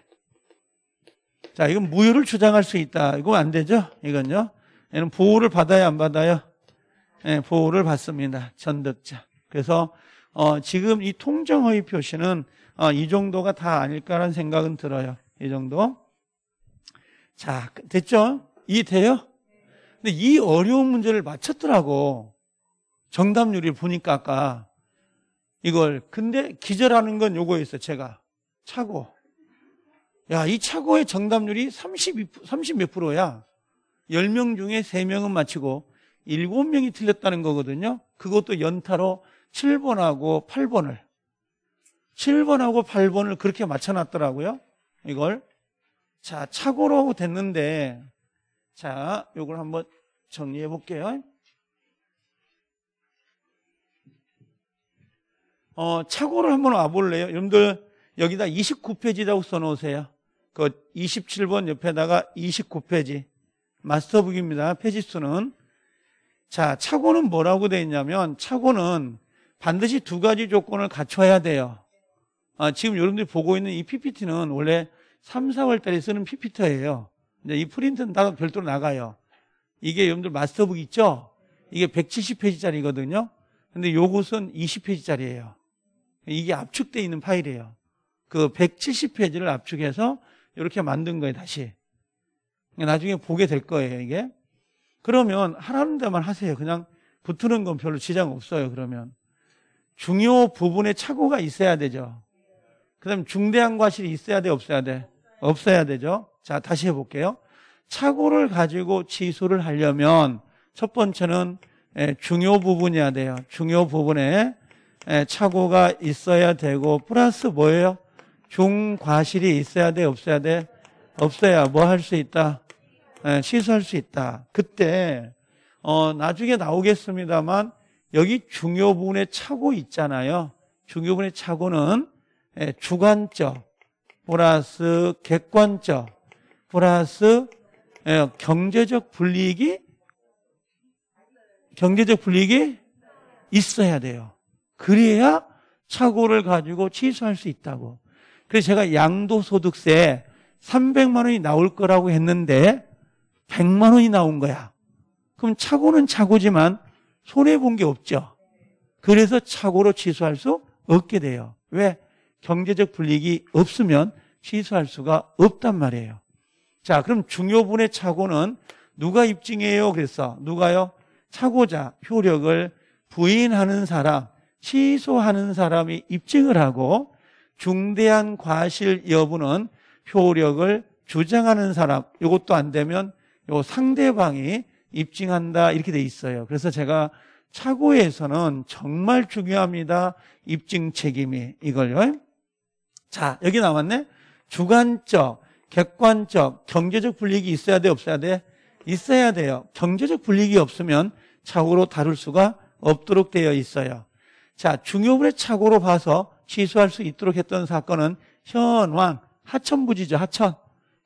자, 이건 무효를 주장할 수 있다. 이거 안 되죠? 이건요. 얘는 보호를 받아야 안 받아요? 예, 보호를 받습니다. 전득자. 그래서 어, 지금 이 통정허위 표시는 어, 이 정도가 다 아닐까라는 생각은 들어요. 이 정도. 자, 됐죠? 이해 돼요? 근데 이 어려운 문제를 맞췄더라고. 정답률이 보니까 아까 이걸 근데 기절하는 건 요거였어요 제가 차고 야 이 차고의 정답률이 30, 30 몇 프로야 10명 중에 3명은 맞히고 7명이 틀렸다는 거거든요 그것도 연타로 7번하고 8번을 7번하고 8번을 그렇게 맞춰놨더라고요 이걸 자 차고로 됐는데 자 요걸 한번 정리해 볼게요 어, 책으로 한번 와볼래요? 여러분들 여기다 29페이지라고 써놓으세요. 그 27번 옆에다가 29페이지 마스터북입니다. 페이지 수는 자 차고는 뭐라고 되어 있냐면 차고는 반드시 두 가지 조건을 갖춰야 돼요. 아, 지금 여러분들이 보고 있는 이 PPT는 원래 3, 4월 달에 쓰는 PPT예요. 이 프린트는 따로 별도로 나가요. 이게 여러분들 마스터북 있죠? 이게 170페이지짜리거든요. 근데 요것은 20페이지짜리예요. 이게 압축되어 있는 파일이에요. 그 170페이지를 압축해서 이렇게 만든 거예요, 다시. 나중에 보게 될 거예요, 이게. 그러면 하라는 데만 하세요. 그냥 붙는 건 별로 지장 없어요, 그러면. 중요 부분에 착오가 있어야 되죠. 그 다음 에 중대한 과실이 있어야 돼, 없어야 돼? 없어야 되죠. 자, 다시 해볼게요. 착오를 가지고 취소를 하려면 첫 번째는 예, 중요 부분이어야 돼요. 중요 부분에 착오가 있어야 되고 플러스 뭐예요? 종과실이 있어야 돼 없어야 돼? 없어야 뭐 할 수 있다? 시수할 수 있다. 그때 어, 나중에 나오겠습니다만 여기 중요 부분에 착오 있잖아요. 중요 부분의 착오는 주관적 플러스 객관적 플러스 경제적 불리익이 경제적 불리익이 있어야 돼요. 그래야 차고를 가지고 취소할 수 있다고. 그래서 제가 양도소득세 300만 원이 나올 거라고 했는데 100만 원이 나온 거야. 그럼 차고는 차고지만 손해 본 게 없죠. 그래서 차고로 취소할 수 없게 돼요. 왜? 경제적 불이익이 없으면 취소할 수가 없단 말이에요. 자, 그럼 중요분의 차고는 누가 입증해요? 그래서 누가요? 차고자 효력을 부인하는 사람 취소하는 사람이 입증을 하고 중대한 과실 여부는 효력을 주장하는 사람 이것도 안 되면 요 상대방이 입증한다 이렇게 돼 있어요. 그래서 제가 차고에서는 정말 중요합니다. 입증 책임이 이걸요. 자, 여기 나왔네. 주관적, 객관적, 경제적 불리기 있어야 돼, 없어야 돼? 있어야 돼요. 경제적 불리기 없으면 차고로 다룰 수가 없도록 되어 있어요. 자, 중요물의 착오로 봐서 취소할 수 있도록 했던 사건은 현왕, 하천부지죠, 하천.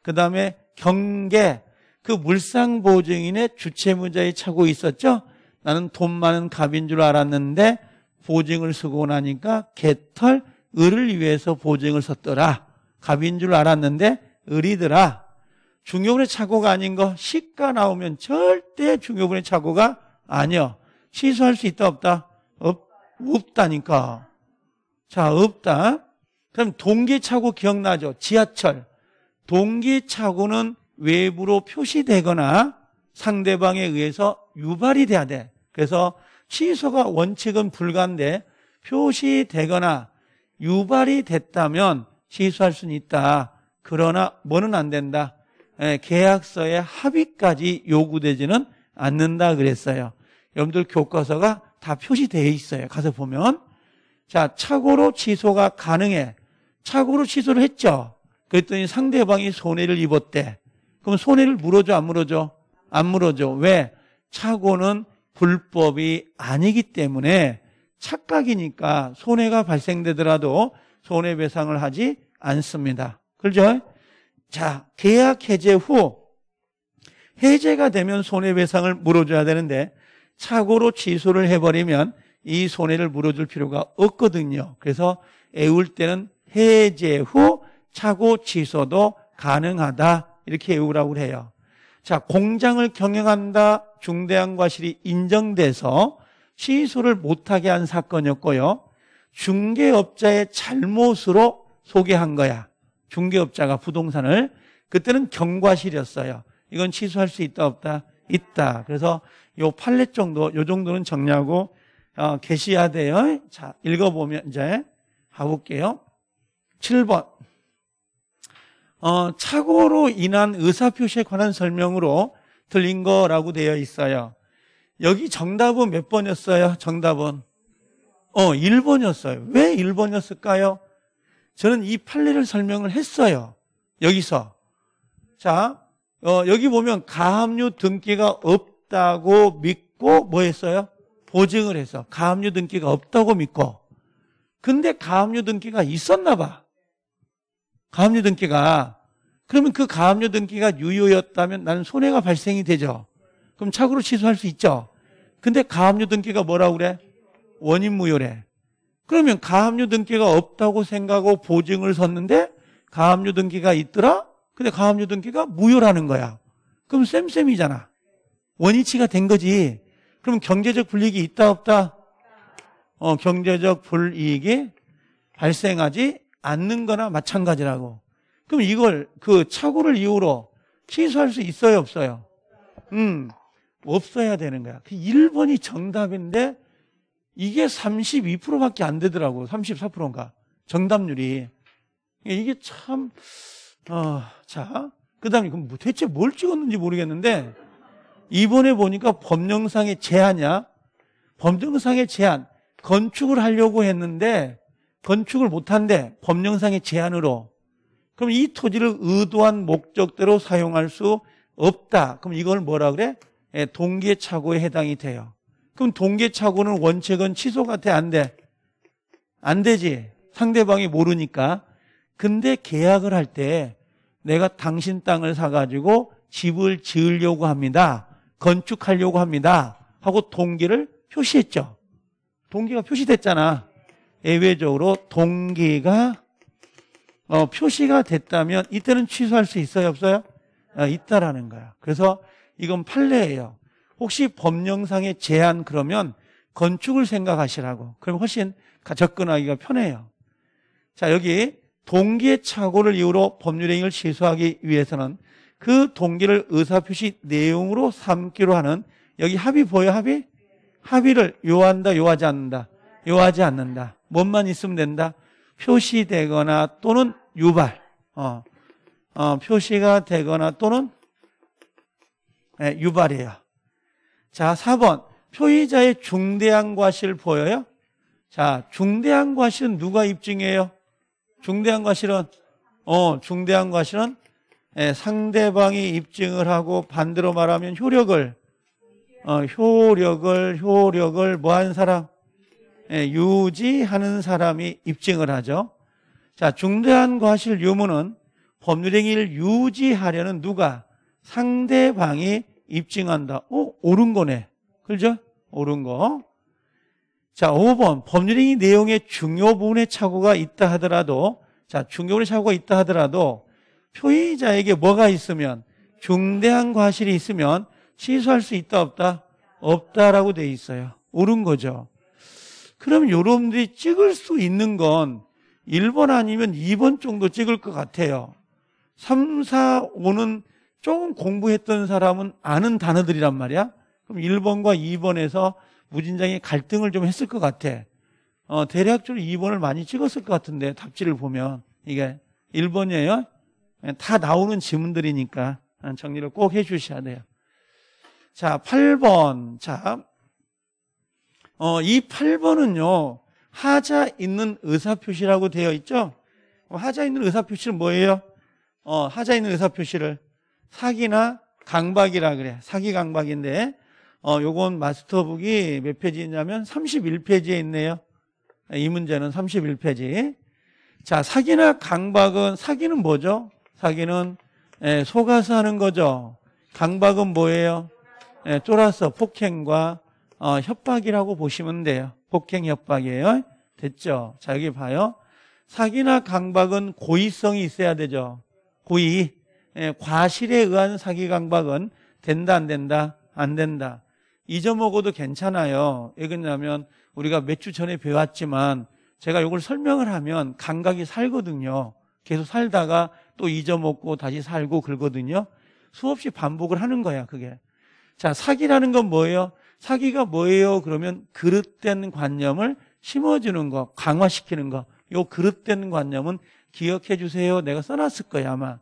그 다음에 경계, 그 물상보증인의 주체문자의 착오 있었죠? 나는 돈 많은 갑인 줄 알았는데 보증을 쓰고 나니까 개털, 을을 위해서 보증을 썼더라. 갑인 줄 알았는데 을이더라. 중요분의 착오가 아닌 거 시가 나오면 절대 중요분의 착오가 아니요. 취소할 수 있다 없다? 없 없다니까. 자, 없다. 그럼 동기차고 기억나죠? 지하철. 동기차고는 외부로 표시되거나 상대방에 의해서 유발이 돼야 돼. 그래서 취소가 원칙은 불가인데 표시되거나 유발이 됐다면 취소할 수는 있다. 그러나 뭐는 안 된다. 에, 예, 계약서의 합의까지 요구되지는 않는다 그랬어요. 여러분들 교과서가 다 표시되어 있어요. 가서 보면. 자, 착오로 취소가 가능해. 착오로 취소를 했죠. 그랬더니 상대방이 손해를 입었대. 그럼 손해를 물어줘, 안 물어줘? 안 물어줘. 왜? 착오는 불법이 아니기 때문에 착각이니까 손해가 발생되더라도 손해배상을 하지 않습니다. 그죠? 자, 계약 해제 후 해제가 되면 손해배상을 물어줘야 되는데 착오로 취소를 해버리면 이 손해를 물어줄 필요가 없거든요. 그래서 애울 때는 해제 후 착오 취소도 가능하다. 이렇게 애우라고 해요. 자, 공장을 경영한다 중대한 과실이 인정돼서 취소를 못하게 한 사건이었고요. 중개업자의 잘못으로 소개한 거야. 중개업자가 부동산을. 그때는 경과실이었어요. 이건 취소할 수 있다 없다? 있다. 그래서 요 팔렛 정도, 요 정도는 정리하고 어, 계셔야 돼요. 어? 자, 읽어보면 이제 가볼게요. 7번. 어, 착오로 인한 의사표시에 관한 설명으로 들린 거라고 되어 있어요. 여기 정답은 몇 번이었어요? 정답은? 어, 1번이었어요. 왜 1번이었을까요? 저는 이 판례를 설명을 했어요. 여기서. 자, 어, 여기 보면 가압류 등기가 없 있다고 믿고 뭐 했어요? 보증을 해서 가압류 등기가 없다고 믿고 근데 가압류 등기가 있었나 봐. 가압류 등기가 그러면 그 가압류 등기가 유효였다면 나는 손해가 발생이 되죠. 그럼 착오로 취소할 수 있죠. 근데 가압류 등기가 뭐라고 그래? 원인 무효래. 그러면 가압류 등기가 없다고 생각하고 보증을 섰는데 가압류 등기가 있더라? 근데 가압류 등기가 무효라는 거야. 그럼 쌤쌤이잖아. 원위치가 된 거지. 그럼 경제적 불이익이 있다 없다? 어, 경제적 불이익이 발생하지 않는 거나 마찬가지라고. 그럼 이걸 그 착오를 이유로 취소할 수 있어요, 없어요? 음, 없어야 되는 거야. 그 1번이 정답인데 이게 32%밖에 안 되더라고. 34%인가. 정답률이. 이게 참, 어, 자. 그 다음에, 그럼 뭐 대체 뭘 찍었는지 모르겠는데, 이번에 보니까 법령상의 제한이야. 법령상의 제한. 건축을 하려고 했는데 건축을 못한데 법령상의 제한으로. 그럼 이 토지를 의도한 목적대로 사용할 수 없다. 그럼 이걸 뭐라 그래? 예, 동계착오에 해당이 돼요. 그럼 동계착오는 원칙은 취소 가아안 돼? 안 되지. 상대방이 모르니까. 근데 계약을 할 때 내가 당신 땅을 사가지고 집을 지으려고 합니다. 건축하려고 합니다. 하고 동기를 표시했죠. 동기가 표시됐잖아. 예외적으로 동기가 어, 표시가 됐다면 이때는 취소할 수 있어요? 없어요? 어, 있다라는 거야. 그래서 이건 판례예요. 혹시 법령상의 제한 그러면 건축을 생각하시라고. 그럼 훨씬 접근하기가 편해요. 자, 여기 동기의 착오를 이유로 법률 행위를 취소하기 위해서는 그 동기를 의사표시 내용으로 삼기로 하는 여기 합의 보여 합의? 합의를 요한다 요하지 않는다 요하지 않는다 뭔만 있으면 된다 표시되거나 또는 유발 어, 어 표시가 되거나 또는 네, 유발이에요 자 4번 표의자의 중대한 과실 보여요? 자 중대한 과실은 누가 입증해요? 중대한 과실은 어 중대한 과실은 예, 상대방이 입증을 하고 반대로 말하면 효력을 어, 효력을 효력을 뭐한 사람 예, 유지하는 사람이 입증을 하죠. 자 중대한 과실 유무는 법률행위를 유지하려는 누가 상대방이 입증한다. 오 어, 옳은 거네. 그죠? 옳은 거. 자 5번 법률행위 내용의 중요 부분의 착오가 있다 하더라도 자 중요 부분의 착오가 있다 하더라도 표의자에게 뭐가 있으면 중대한 과실이 있으면 취소할 수 있다 없다? 없다라고 돼 있어요. 옳은 거죠. 그럼 여러분들이 찍을 수 있는 건 1번 아니면 2번 정도 찍을 것 같아요. 3, 4, 5는 조금 공부했던 사람은 아는 단어들이란 말이야. 그럼 1번과 2번에서 무진장이 갈등을 좀 했을 것 같아. 어, 대략적으로 2번을 많이 찍었을 것 같은데, 답지를 보면. 이게 1번이에요? 예, 다 나오는 지문들이니까 정리를 꼭 해주셔야 돼요. 자, 8번. 자, 어, 이 8번은요, 하자 있는 의사표시라고 되어 있죠? 하자 있는 의사표시는 뭐예요? 어, 하자 있는 의사표시를 사기나 강박이라 그래. 사기 강박인데, 어, 요건 마스터북이 몇 페이지냐면 31페이지에 있네요. 이 문제는 31페이지. 자, 사기나 강박은, 사기는 뭐죠? 사기는 예, 속아서 하는 거죠. 강박은 뭐예요? 예, 쫄아서 폭행과 어, 협박이라고 보시면 돼요. 폭행 협박이에요. 됐죠? 자, 여기 봐요. 사기나 강박은 고의성이 있어야 되죠. 고의. 예, 과실에 의한 사기 강박은 된다, 안 된다? 안 된다. 잊어먹어도 괜찮아요. 왜 그러냐면 우리가 몇 주 전에 배웠지만 제가 이걸 설명을 하면 감각이 살거든요. 계속 살다가 또 잊어먹고 다시 살고 그러거든요. 수없이 반복을 하는 거야, 그게. 자, 사기라는 건 뭐예요? 사기가 뭐예요? 그러면 그릇된 관념을 심어주는 거, 강화시키는 거. 요 그릇된 관념은 기억해 주세요. 내가 써놨을 거야, 아마.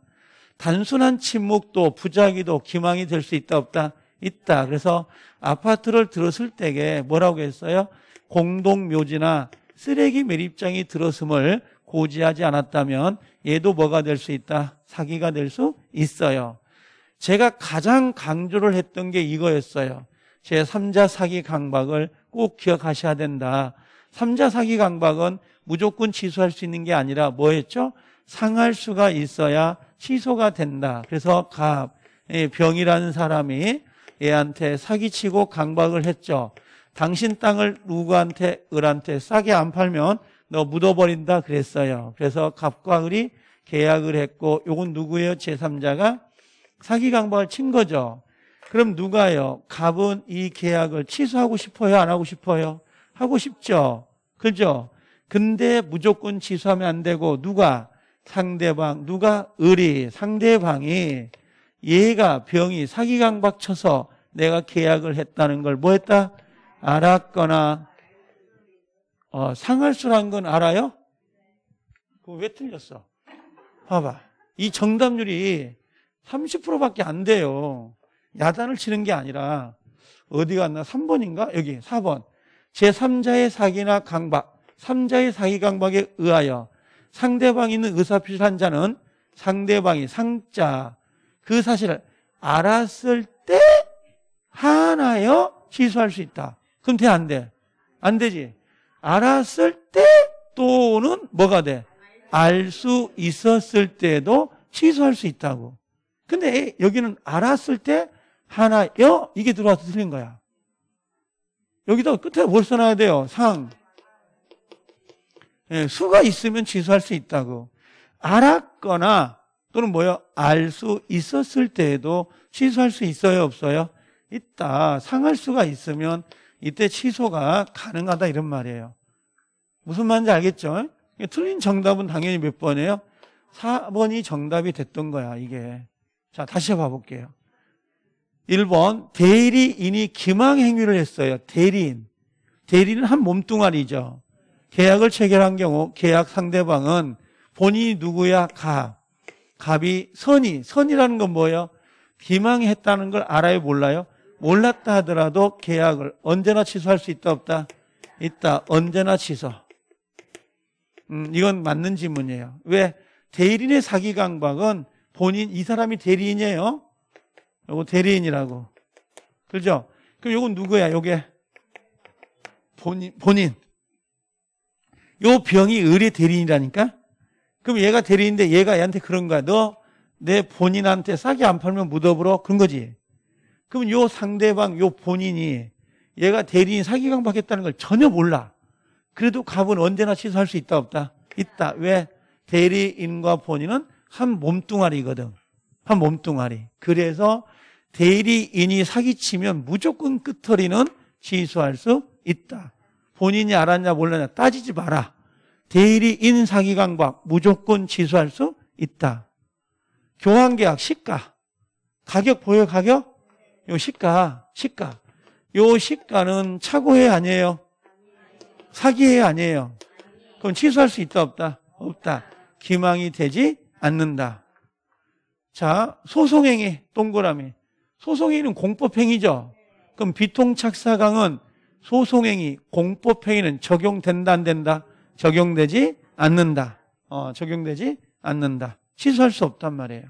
단순한 침묵도 부작위도 기망이 될 수 있다, 없다? 있다. 그래서 아파트를 들었을 때에 뭐라고 했어요? 공동묘지나 쓰레기 매립장이 들었음을 고지하지 않았다면 얘도 뭐가 될 수 있다? 사기가 될 수 있어요. 제가 가장 강조를 했던 게 이거였어요. 제 3자 사기 강박을 꼭 기억하셔야 된다. 3자 사기 강박은 무조건 취소할 수 있는 게 아니라 뭐였죠? 상할 수가 있어야 취소가 된다. 그래서 갑, 예, 병이라는 사람이 얘한테 사기치고 강박을 했죠. 당신 땅을 누구한테, 을한테 싸게 안 팔면 너 묻어버린다 그랬어요. 그래서 갑과 을이 계약을 했고 요건 누구예요? 제3자가 사기 강박을 친 거죠. 그럼 누가요? 갑은 이 계약을 취소하고 싶어요? 안 하고 싶어요? 하고 싶죠. 그죠? 근데 무조건 취소하면 안 되고 누가 상대방 누가 을이 상대방이 얘가 병이 사기 강박 쳐서 내가 계약을 했다는 걸 뭐 했다? 알았거나 어, 상할수란 건 알아요? 왜 틀렸어? 봐봐. 이 정답률이 30%밖에 안 돼요. 야단을 치는 게 아니라 어디 갔나? 3번인가? 여기 4번. 제3자의 사기나 강박, 3자의 사기 강박에 의하여 상대방이 있는 의사표시 한 자는 상대방이 상자 그 사실을 알았을 때하나요 취소할 수 있다. 그럼 돼, 안 돼? 안 되지? 알았을 때 또는 뭐가 돼? 알 수 있었을 때도 취소할 수 있다고. 근데 여기는 알았을 때하나요 이게 들어와서 틀린 거야. 여기다 끝에 뭘 써놔야 돼요? 상. 예, 수가 있으면 취소할 수 있다고. 알았거나 또는 뭐요? 알 수 있었을 때에도 취소할 수 있어요, 없어요? 있다. 상할 수가 있으면 이때 취소가 가능하다 이런 말이에요. 무슨 말인지 알겠죠? 틀린 정답은 당연히 몇 번이에요? 4번이 정답이 됐던 거야, 이게. 자, 다시 봐볼게요. 1번, 대리인이 기망 행위를 했어요. 대리인. 대리인은한 몸뚱아리죠. 계약을 체결한 경우 계약 상대방은 본인이 누구야? 갑. 갑이 선이. 선이라는 건 뭐예요? 기망했다는 걸 알아요? 몰라요? 몰랐다 하더라도 계약을 언제나 취소할 수 있다 없다? 있다. 언제나 취소. 음, 이건 맞는 질문이에요. 왜? 대리인의 사기 강박은 본인, 이 사람이 대리인이에요. 요거 대리인이라고. 그죠? 그럼 요건 누구야? 요게 본인, 본인. 요 병이 의뢰 대리인이라니까? 그럼 얘가 대리인데 얘가 얘한테 그런 거야. 너 내 본인한테 사기 안 팔면 무덤으로 그런 거지. 그럼 요 상대방, 요 본인이 얘가 대리인 사기강 받겠다는 걸 전혀 몰라. 그래도 갑은 언제나 취소할 수 있다 없다? 있다. 왜? 대리인과 본인은 한 몸뚱아리거든. 한 몸뚱아리. 그래서 대리인이 사기치면 무조건 끝터리는 취소할 수 있다. 본인이 알았냐 몰랐냐 따지지 마라. 대리인 사기 강박 무조건 취소할 수 있다. 교환 계약 시가 가격 보유 가격 요 시가, 시가. 요 시가는 착오해 아니에요? 사기해 아니에요? 그럼 취소할 수 있다 없다? 없다. 기망이 되지 않는다. 자, 소송행위, 동그라미. 소송행위는 공법행위죠. 그럼 비통착사강은 소송행위, 공법행위는 적용된다, 안 된다? 적용되지 않는다. 어, 적용되지 않는다. 취소할 수 없단 말이에요.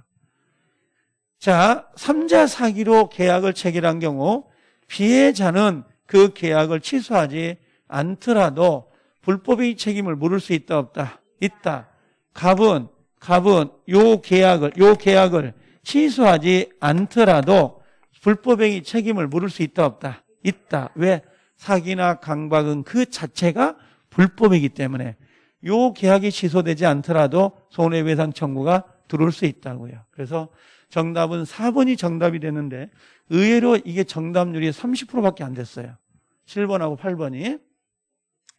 자, 3자 사기로 계약을 체결한 경우 피해자는 그 계약을 취소하지 않더라도 불법의 책임을 물을 수 있다 없다 있다. 갑은 갑은 요 계약을 요 계약을 취소하지 않더라도 불법행위 책임을 물을 수 있다 없다 있다. 왜 사기나 강박은 그 자체가 불법이기 때문에 요 계약이 취소되지 않더라도 손해배상 청구가 들어올 수 있다고요. 그래서 정답은 4번이 정답이 되는데 의외로 이게 정답률이 30%밖에 안 됐어요. 7번하고 8번이.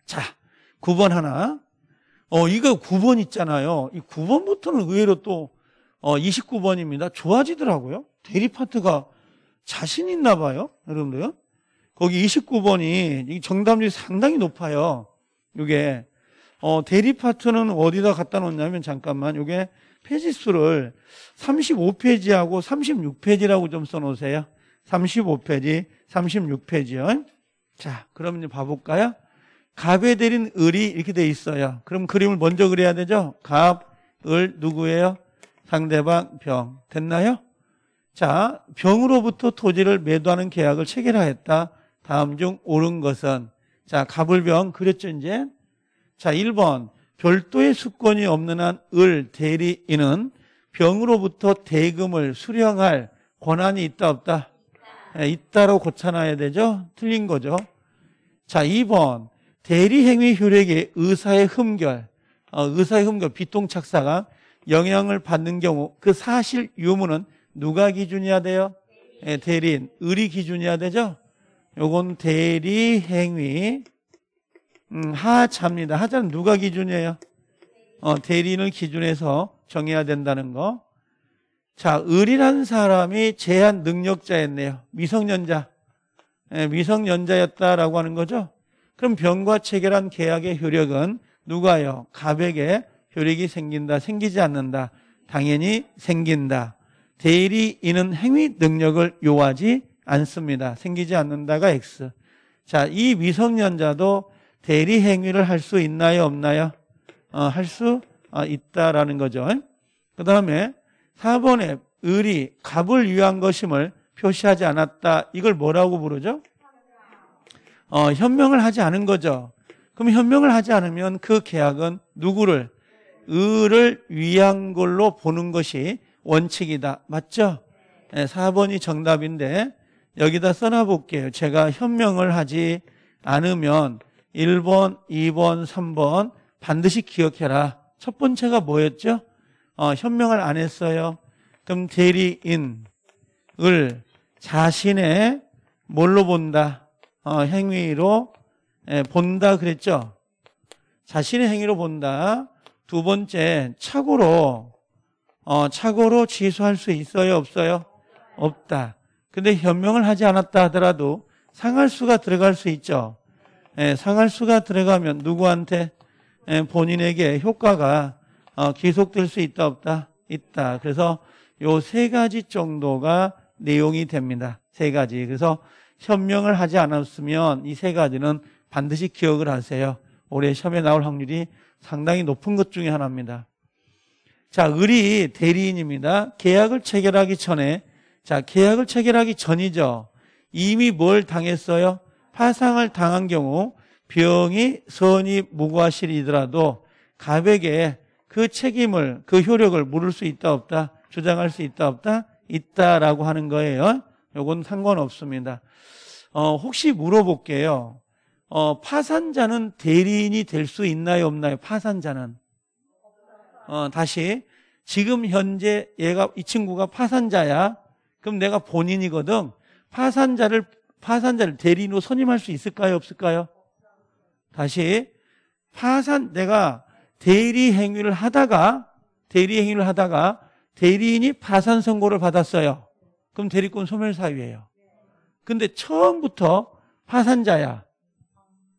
자, 9번 하나. 어, 이거 9번 있잖아요. 이 9번부터는 의외로 또 어, 29번입니다. 좋아지더라고요. 대리파트가 자신 있나 봐요. 여러분들. 거기 29번이 정답률이 상당히 높아요. 이게 어, 대리파트는 어디다 갖다 놓냐면 잠깐만 이게 페이지 수를 35페이지하고 36페이지라고 좀 써놓으세요. 35페이지, 36페이지요. 자, 그럼 이제 봐볼까요? 갑에 대린 을이 이렇게 돼 있어요. 그럼 그림을 먼저 그려야 되죠? 갑, 을, 누구예요? 상대방, 병. 됐나요? 자, 병으로부터 토지를 매도하는 계약을 체결하였다. 다음 중 옳은 것은. 자, 갑을병 그렸죠, 이제? 자, 1번. 별도의 수권이 없는 한 을 대리인은 병으로부터 대금을 수령할 권한이 있다 없다? 네, 있다로 고쳐놔야 되죠? 틀린 거죠. 자, 2번. 대리행위 효력의 의사의 흠결, 어, 의사의 흠결, 비통착사가 영향을 받는 경우 그 사실 유무는 누가 기준이야 어 돼요? 네, 대리인. 의리 기준이야 어 되죠? 요건 대리행위 음, 하차입니다. 하자는 누가 기준이에요? 어, 대리인을 기준해서 정해야 된다는 거. 자, 을이란 사람이 제한 능력자였네요. 미성년자. 예, 미성년자였다라고 하는 거죠. 그럼 병과 체결한 계약의 효력은 누가요? 갑에게 효력이 생긴다, 생기지 않는다. 당연히 생긴다. 대리인은 행위 능력을 요하지 않습니다. 생기지 않는다가 X. 자, 이 미성년자도 대리 행위를 할 수 있나요, 없나요? 어, 할수 어, 있다라는 거죠. 그 다음에 4번에 을이 갑을 위한 것임을 표시하지 않았다. 이걸 뭐라고 부르죠? 어, 현명을 하지 않은 거죠. 그럼 현명을 하지 않으면 그 계약은 누구를 을을 위한 걸로 보는 것이 원칙이다. 맞죠? 네, 예, 4번이 정답인데 여기다 써놔 볼게요. 제가 현명을 하지 않으면 1번, 2번, 3번 반드시 기억해라. 첫 번째가 뭐였죠? 어, 현명을 안 했어요. 그럼 대리인을 자신의 뭘로 본다? 어, 행위로 예, 본다 그랬죠? 자신의 행위로 본다. 두 번째, 착오로 어, 착오로 취소할 수 있어요, 없어요? 없다. 근데 현명을 하지 않았다 하더라도 상할 수가 들어갈 수 있죠. 예, 상할수가 들어가면 누구한테 예, 본인에게 효과가 어, 계속될 수 있다 없다 있다. 그래서 요 세 가지 정도가 내용이 됩니다. 세 가지. 그래서 현명을 하지 않았으면 이 세 가지는 반드시 기억을 하세요. 올해 시험에 나올 확률이 상당히 높은 것 중에 하나입니다. 자, 을이 대리인입니다. 계약을 체결하기 전에, 자, 계약을 체결하기 전이죠. 이미 뭘 당했어요? 파상을 당한 경우 병이 선이 무과실이더라도 갑에게 그 책임을 그 효력을 물을 수 있다 없다 주장할 수 있다 없다 있다라고 하는 거예요. 요건 상관없습니다. 어, 혹시 물어볼게요. 어, 파산자는 대리인이 될 수 있나요 없나요? 파산자는 어, 다시 지금 현재 얘가 이 친구가 파산자야. 그럼 내가 본인이거든. 파산자를 파산자를 대리인으로 선임할 수 있을까요? 없을까요? 다시 파산 내가 대리 행위를 하다가 대리 행위를 하다가 대리인이 파산 선고를 받았어요. 그럼 대리권 소멸 사유예요. 근데 처음부터 파산자야.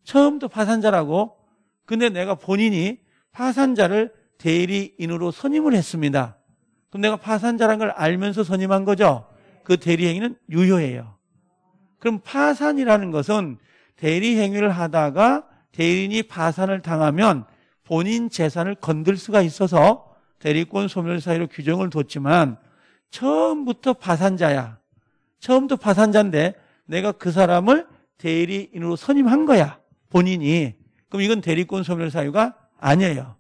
처음부터 파산자라고. 근데 내가 본인이 파산자를 대리인으로 선임을 했습니다. 그럼 내가 파산자란 걸 알면서 선임한 거죠. 그 대리 행위는 유효해요. 그럼 파산이라는 것은 대리 행위를 하다가 대리인이 파산을 당하면 본인 재산을 건들 수가 있어서 대리권 소멸 사유로 규정을 뒀지만 처음부터 파산자야. 처음부터 파산자인데 내가 그 사람을 대리인으로 선임한 거야. 본인이. 그럼 이건 대리권 소멸 사유가 아니에요.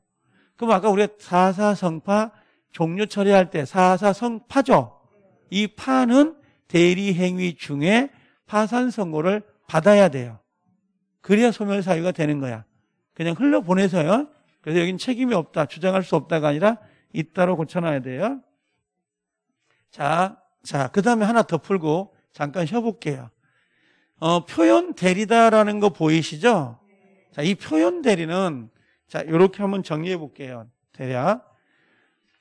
그럼 아까 우리가 사사성파 종료 처리할 때 사사성파죠. 이 파는 대리 행위 중에 파산 선고를 받아야 돼요. 그래야 소멸 사유가 되는 거야. 그냥 흘러 보내서요. 그래서 여기 책임이 없다, 주장할 수 없다가 아니라 있다로 고쳐놔야 돼요. 자, 자, 그 다음에 하나 더 풀고 잠깐 쉬어볼게요. 어, 표현 대리다라는 거 보이시죠? 자, 이 표현 대리는 자, 요렇게 한번 정리해 볼게요. 대략.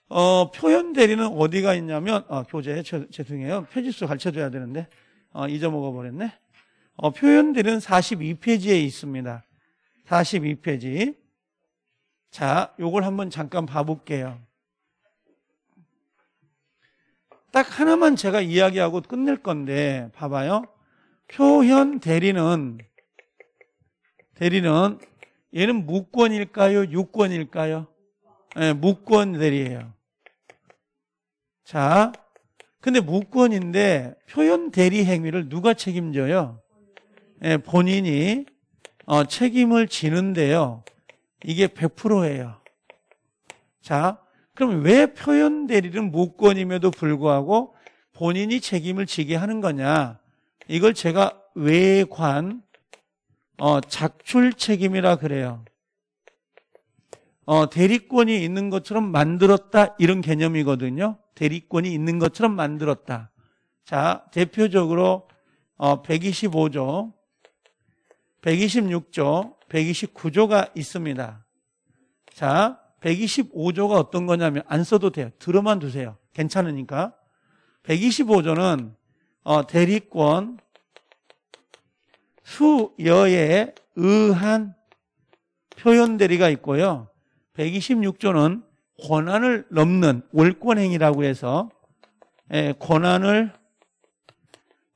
어, 표현 대리는 어디가 있냐면, 아, 교재, 죄송해요. 표지수 가르쳐 줘야 되는데. 어, 잊어먹어 버렸네. 어, 표현들은 42페이지에 있습니다. 42페이지. 자, 요걸 한번 잠깐 봐볼게요. 딱 하나만 제가 이야기하고 끝낼 건데, 봐봐요. 표현 대리는, 대리는, 얘는 무권일까요? 유권일까요? 예, 네, 무권 대리예요. 자, 근데 무권인데 표현 대리 행위를 누가 책임져요? 네, 본인이 어, 책임을 지는데요. 이게 100%예요. 자, 그럼 왜 표현 대리는 무권임에도 불구하고 본인이 책임을 지게 하는 거냐? 이걸 제가 외관 어, 작출 책임이라 그래요. 어, 대리권이 있는 것처럼 만들었다 이런 개념이거든요. 대리권이 있는 것처럼 만들었다. 자, 대표적으로 125조, 126조, 129조가 있습니다. 자, 125조가 어떤 거냐면 안 써도 돼요. 들어만 두세요. 괜찮으니까. 125조는 어, 대리권 수여에 의한 표현 대리가 있고요. 126조는 권한을 넘는 월권행위라고 해서 예, 권한을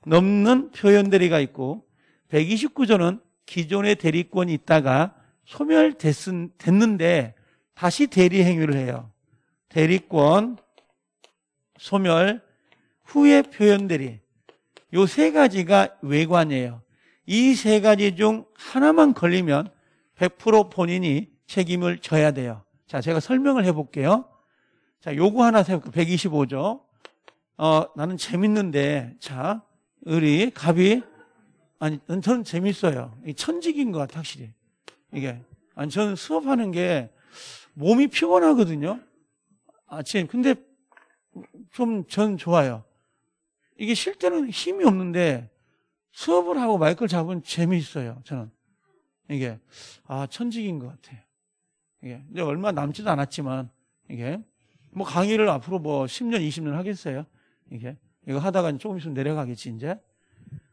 넘는 표현들이가 있고 129조는 기존의 대리권이 있다가 소멸됐는데 다시 대리 행위를 해요. 대리권 소멸 후의 표현들이 요세 가지가 외관이에요. 이 세 가지 중 하나만 걸리면 100% 본인이 책임을 져야 돼요. 자, 제가 설명을 해볼게요. 자, 요거 하나 세볼게요. 125조. 어, 나는 재밌는데, 자, 우리 갑이, 아니, 저는 재밌어요. 천직인 것 같아, 확실히. 이게. 아니, 저는 수업하는 게 몸이 피곤하거든요. 아침. 근데 좀 전 좋아요. 이게 실제로는 힘이 없는데 수업을 하고 마이크를 잡으면 재미있어요, 저는. 이게, 아, 천직인 것 같아요. 예. 이게 근데 얼마 남지도 않았지만 이게 뭐 강의를 앞으로 뭐 10년, 20년 하겠어요. 이게 이거 하다가 조금 있으면 내려가겠지 이제.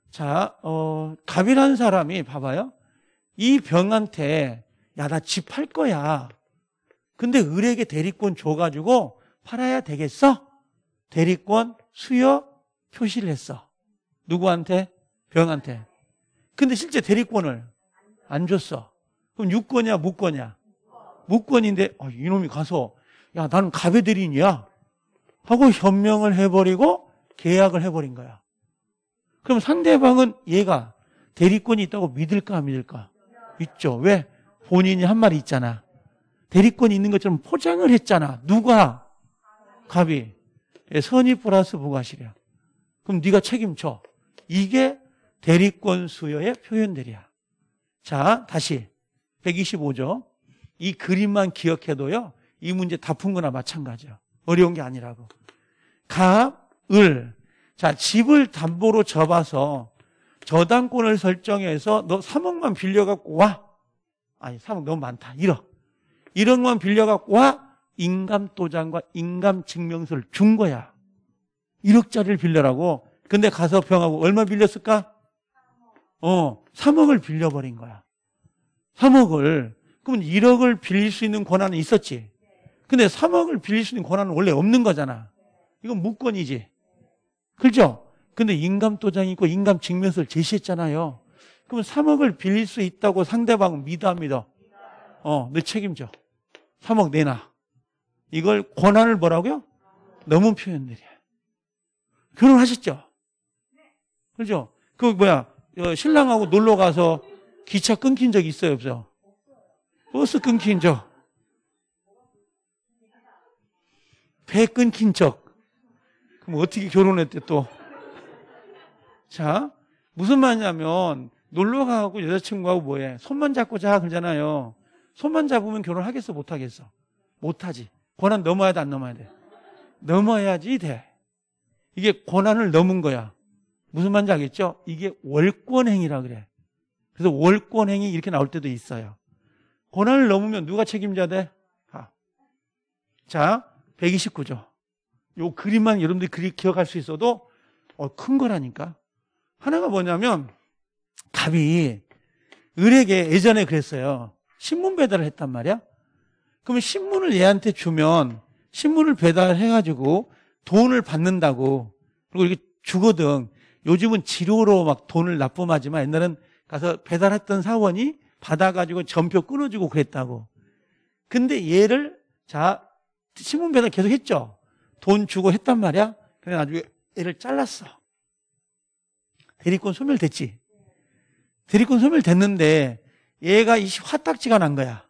자, 어, 갑이라는 사람이 봐봐요. 이 병한테 야나 집 팔 거야. 근데 을에게 대리권 줘가지고 팔아야 되겠어? 대리권 수여 표시를 했어. 누구한테? 병한테. 근데 실제 대리권을 안 줬어. 그럼 유권이야, 무권이야? 무권인데 아, 이놈이 가서 야 나는 갑의들인이야 하고 현명을 해버리고 계약을 해버린 거야. 그럼 상대방은 얘가 대리권이 있다고 믿을까 안 믿을까? 믿죠 왜? 본인이 한 말이 있잖아. 대리권이 있는 것처럼 포장을 했잖아. 누가? 갑이. 예, 선입 플러스 부가시랴. 그럼 네가 책임져. 이게 대리권 수여의 표현들이야. 자, 다시 125조. 이 그림만 기억해도요, 이 문제 다 푼 거나 마찬가지예요 어려운 게 아니라고. 갑, 을. 자, 집을 담보로 접어서 저당권을 설정해서 너 3억만 빌려갖고 와. 아니, 3억 너무 많다. 1억. 1억만 빌려갖고 와. 인감도장과 인감증명서를 준 거야. 1억짜리를 빌려라고. 근데 가서 병하고 얼마 빌렸을까? 어, 3억을 빌려버린 거야. 3억을. 그러면 1억을 빌릴 수 있는 권한은 있었지. 근데 3억을 빌릴 수 있는 권한은 원래 없는 거잖아. 이건 무권이지. 그죠? 근데 인감도장이 있고 인감 증명서를 제시했잖아요. 그러면 3억을 빌릴 수 있다고 상대방은 믿어 안 믿어? 어, 너 책임져. 3억 내놔. 이걸 권한을 뭐라고요? 넘은 표현들이야. 결혼하셨죠? 그죠? 그 뭐야? 어, 신랑하고 놀러 가서 기차 끊긴 적 있어요, 없어? 버서 끊긴 적, 배 끊긴 적. 그럼 어떻게 결혼했대 또? 자, 무슨 말이냐면 놀러 가고 여자친구하고 뭐해? 손만 잡고 자 그러잖아요. 손만 잡으면 결혼하겠어 못 하겠어? 못 하지. 권한 넘어야 돼 안 넘어야 돼? 넘어야지 돼. 이게 권한을 넘은 거야. 무슨 말인지 알겠죠? 이게 월권행위라 그래. 그래서 월권행위 이렇게 나올 때도 있어요. 권한을 넘으면 누가 책임져야 돼? 아. 자, 129조. 요 그림만 여러분들이 그리 기억할 수 있어도 어, 큰 거라니까. 하나가 뭐냐면 갑이 을에게 예전에 그랬어요. 신문 배달을 했단 말이야. 그러면 신문을 얘한테 주면 신문을 배달해가지고 돈을 받는다고 그리고 이렇게 주거든. 요즘은 지료로 막 돈을 납품하지만 옛날엔 가서 배달했던 사원이 받아가지고 전표 끊어주고 그랬다고. 근데 얘를 자 신문 배달 계속 했죠. 돈 주고 했단 말이야. 근데 나중에 얘를 잘랐어. 대리권 소멸됐지. 대리권 소멸됐는데 얘가 이 화딱지가 난 거야.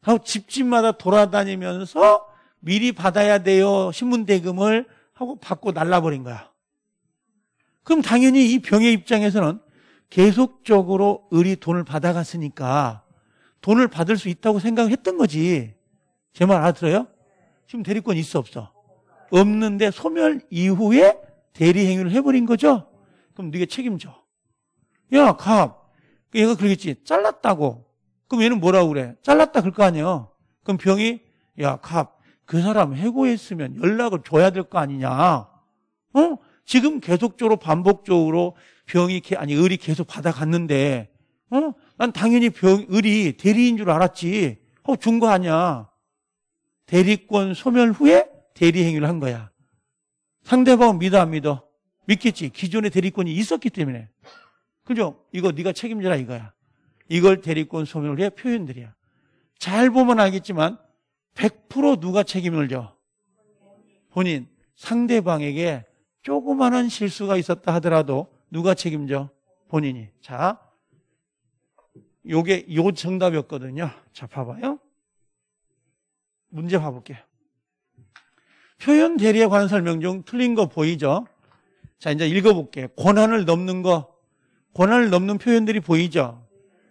하고 집집마다 돌아다니면서 미리 받아야 돼요 신문 대금을 하고 받고 날라버린 거야. 그럼 당연히 이 병의 입장에서는 계속적으로 을이 돈을 받아갔으니까 돈을 받을 수 있다고 생각했던 거지. 제 말 알아들어요? 지금 대리권 있어 없어? 없는데 소멸 이후에 대리 행위를 해버린 거죠? 그럼 네가 책임져. 야, 갑. 그 얘가 그러겠지. 잘랐다고. 그럼 얘는 뭐라고 그래? 잘랐다 그럴 거 아니에요. 그럼 병이 야, 갑. 그 사람 해고했으면 연락을 줘야 될 거 아니냐. 어? 지금 계속적으로 반복적으로 병이 아니 을이 계속 받아갔는데 어? 난 당연히 병 을이 대리인 줄 알았지. 어, 준 거 아니야. 대리권 소멸 후에 대리 행위를 한 거야. 상대방은 믿어 안 믿어? 믿겠지. 기존의 대리권이 있었기 때문에. 그죠? 이거 네가 책임져라 이거야. 이걸 대리권 소멸을 해 표현들이야. 잘 보면 알겠지만 100% 누가 책임을 져? 본인, 상대방에게 조그마한 실수가 있었다 하더라도 누가 책임져? 본인이. 자, 요게 요 정답이었거든요. 자, 봐봐요. 문제 봐볼게요. 표현 대리에 관한 설명 중 틀린 거 보이죠? 자, 이제 읽어볼게요. 권한을 넘는 거, 권한을 넘는 표현들이 보이죠?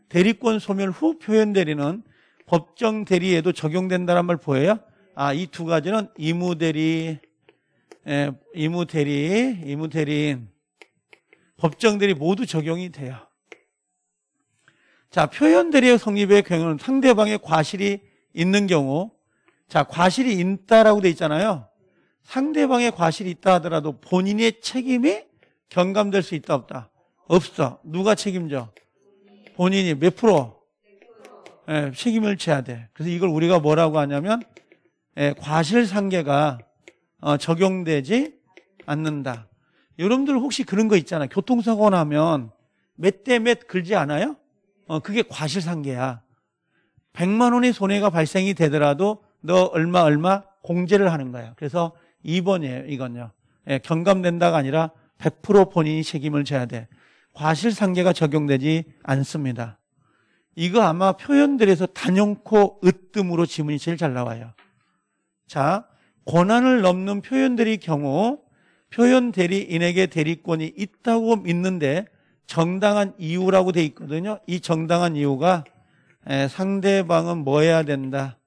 대리권 소멸 후 표현 대리는 법정 대리에도 적용된다는 말 보여요? 아, 이 두 가지는 이무 대리, 예, 이무테리, 이무테린 법정들이 모두 적용이 돼요. 자, 표현대리의 성립의 경우는 상대방의 과실이 있는 경우, 자, 과실이 있다라고 돼 있잖아요. 상대방의 과실이 있다 하더라도 본인의 책임이 경감될 수 있다 없다? 없어. 누가 책임져? 본인이 몇 프로? 예, 책임을 져야 돼. 그래서 이걸 우리가 뭐라고 하냐면 예, 과실상계가 어, 적용되지 않는다. 여러분들 혹시 그런 거 있잖아. 교통사고 나면 몇 대몇 글지 않아요? 어, 그게 과실상계야. 100만 원의 손해가 발생이 되더라도 너 얼마 얼마 공제를 하는 거야. 그래서 2번이에요, 이건요. 예, 경감된다가 아니라 100% 본인이 책임을 져야 돼. 과실상계가 적용되지 않습니다. 이거 아마 표현들에서 단연코 으뜸으로 지문이 제일 잘 나와요. 자, 권한을 넘는 표현들이 경우 표현 대리인에게 대리권이 있다고 믿는데 정당한 이유라고 돼 있거든요. 이 정당한 이유가 에, 상대방은 뭐 해야 된다.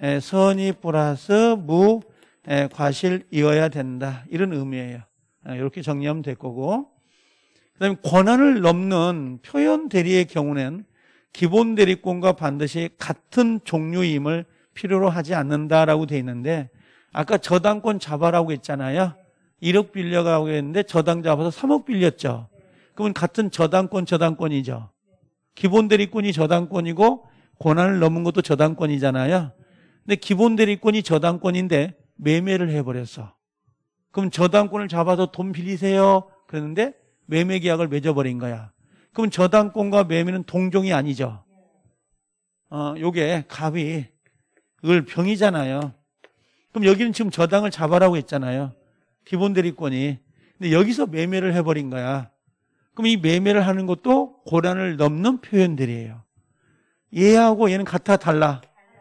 에, 선이 플러스 무 에, 과실이어야 된다. 이런 의미예요. 이렇게 정리하면 될 거고. 그다음에 권한을 넘는 표현 대리의 경우는 기본 대리권과 반드시 같은 종류임을 필요로 하지 않는다라고 돼 있는데 아까 저당권 잡아라고 했잖아요. 1억 빌려가고 했는데 저당 잡아서 3억 빌렸죠. 그러면 같은 저당권 저당권이죠. 기본 대리권이 저당권이고 권한을 넘은 것도 저당권이잖아요. 근데 기본 대리권이 저당권인데 매매를 해버렸어. 그럼 저당권을 잡아서 돈 빌리세요. 그랬는데 매매 계약을 맺어버린 거야. 그럼 저당권과 매매는 동종이 아니죠. 어, 요게 갑이 이걸 병이잖아요. 그럼 여기는 지금 저당을 잡아라고 했잖아요. 기본 대리권이. 근데 여기서 매매를 해버린 거야. 그럼 이 매매를 하는 것도 고란을 넘는 표현들이에요. 얘하고 얘는 같아 달라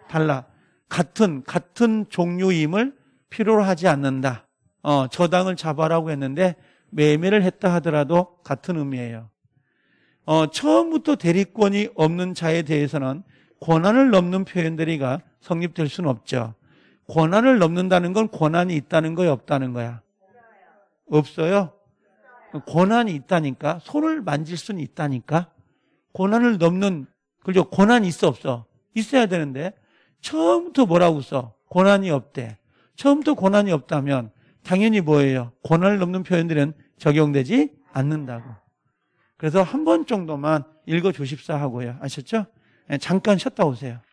달라 같은 같은 종류임을 필요로 하지 않는다. 어, 저당을 잡아라고 했는데 매매를 했다 하더라도 같은 의미예요. 어, 처음부터 대리권이 없는 자에 대해서는 권한을 넘는 표현들이가 성립될 수는 없죠. 권한을 넘는다는 건 권한이 있다는 거야, 없다는 거야? 없어요? 권한이 있다니까. 손을 만질 수는 있다니까. 권한을 넘는, 그죠? 권한이 있어, 없어? 있어야 되는데, 처음부터 뭐라고 써? 권한이 없대. 처음부터 권한이 없다면, 당연히 뭐예요? 권한을 넘는 표현들은 적용되지 않는다고. 그래서 한 번 정도만 읽어 주십사 하고요. 아셨죠? 예, 잠깐 쉬었다 오세요.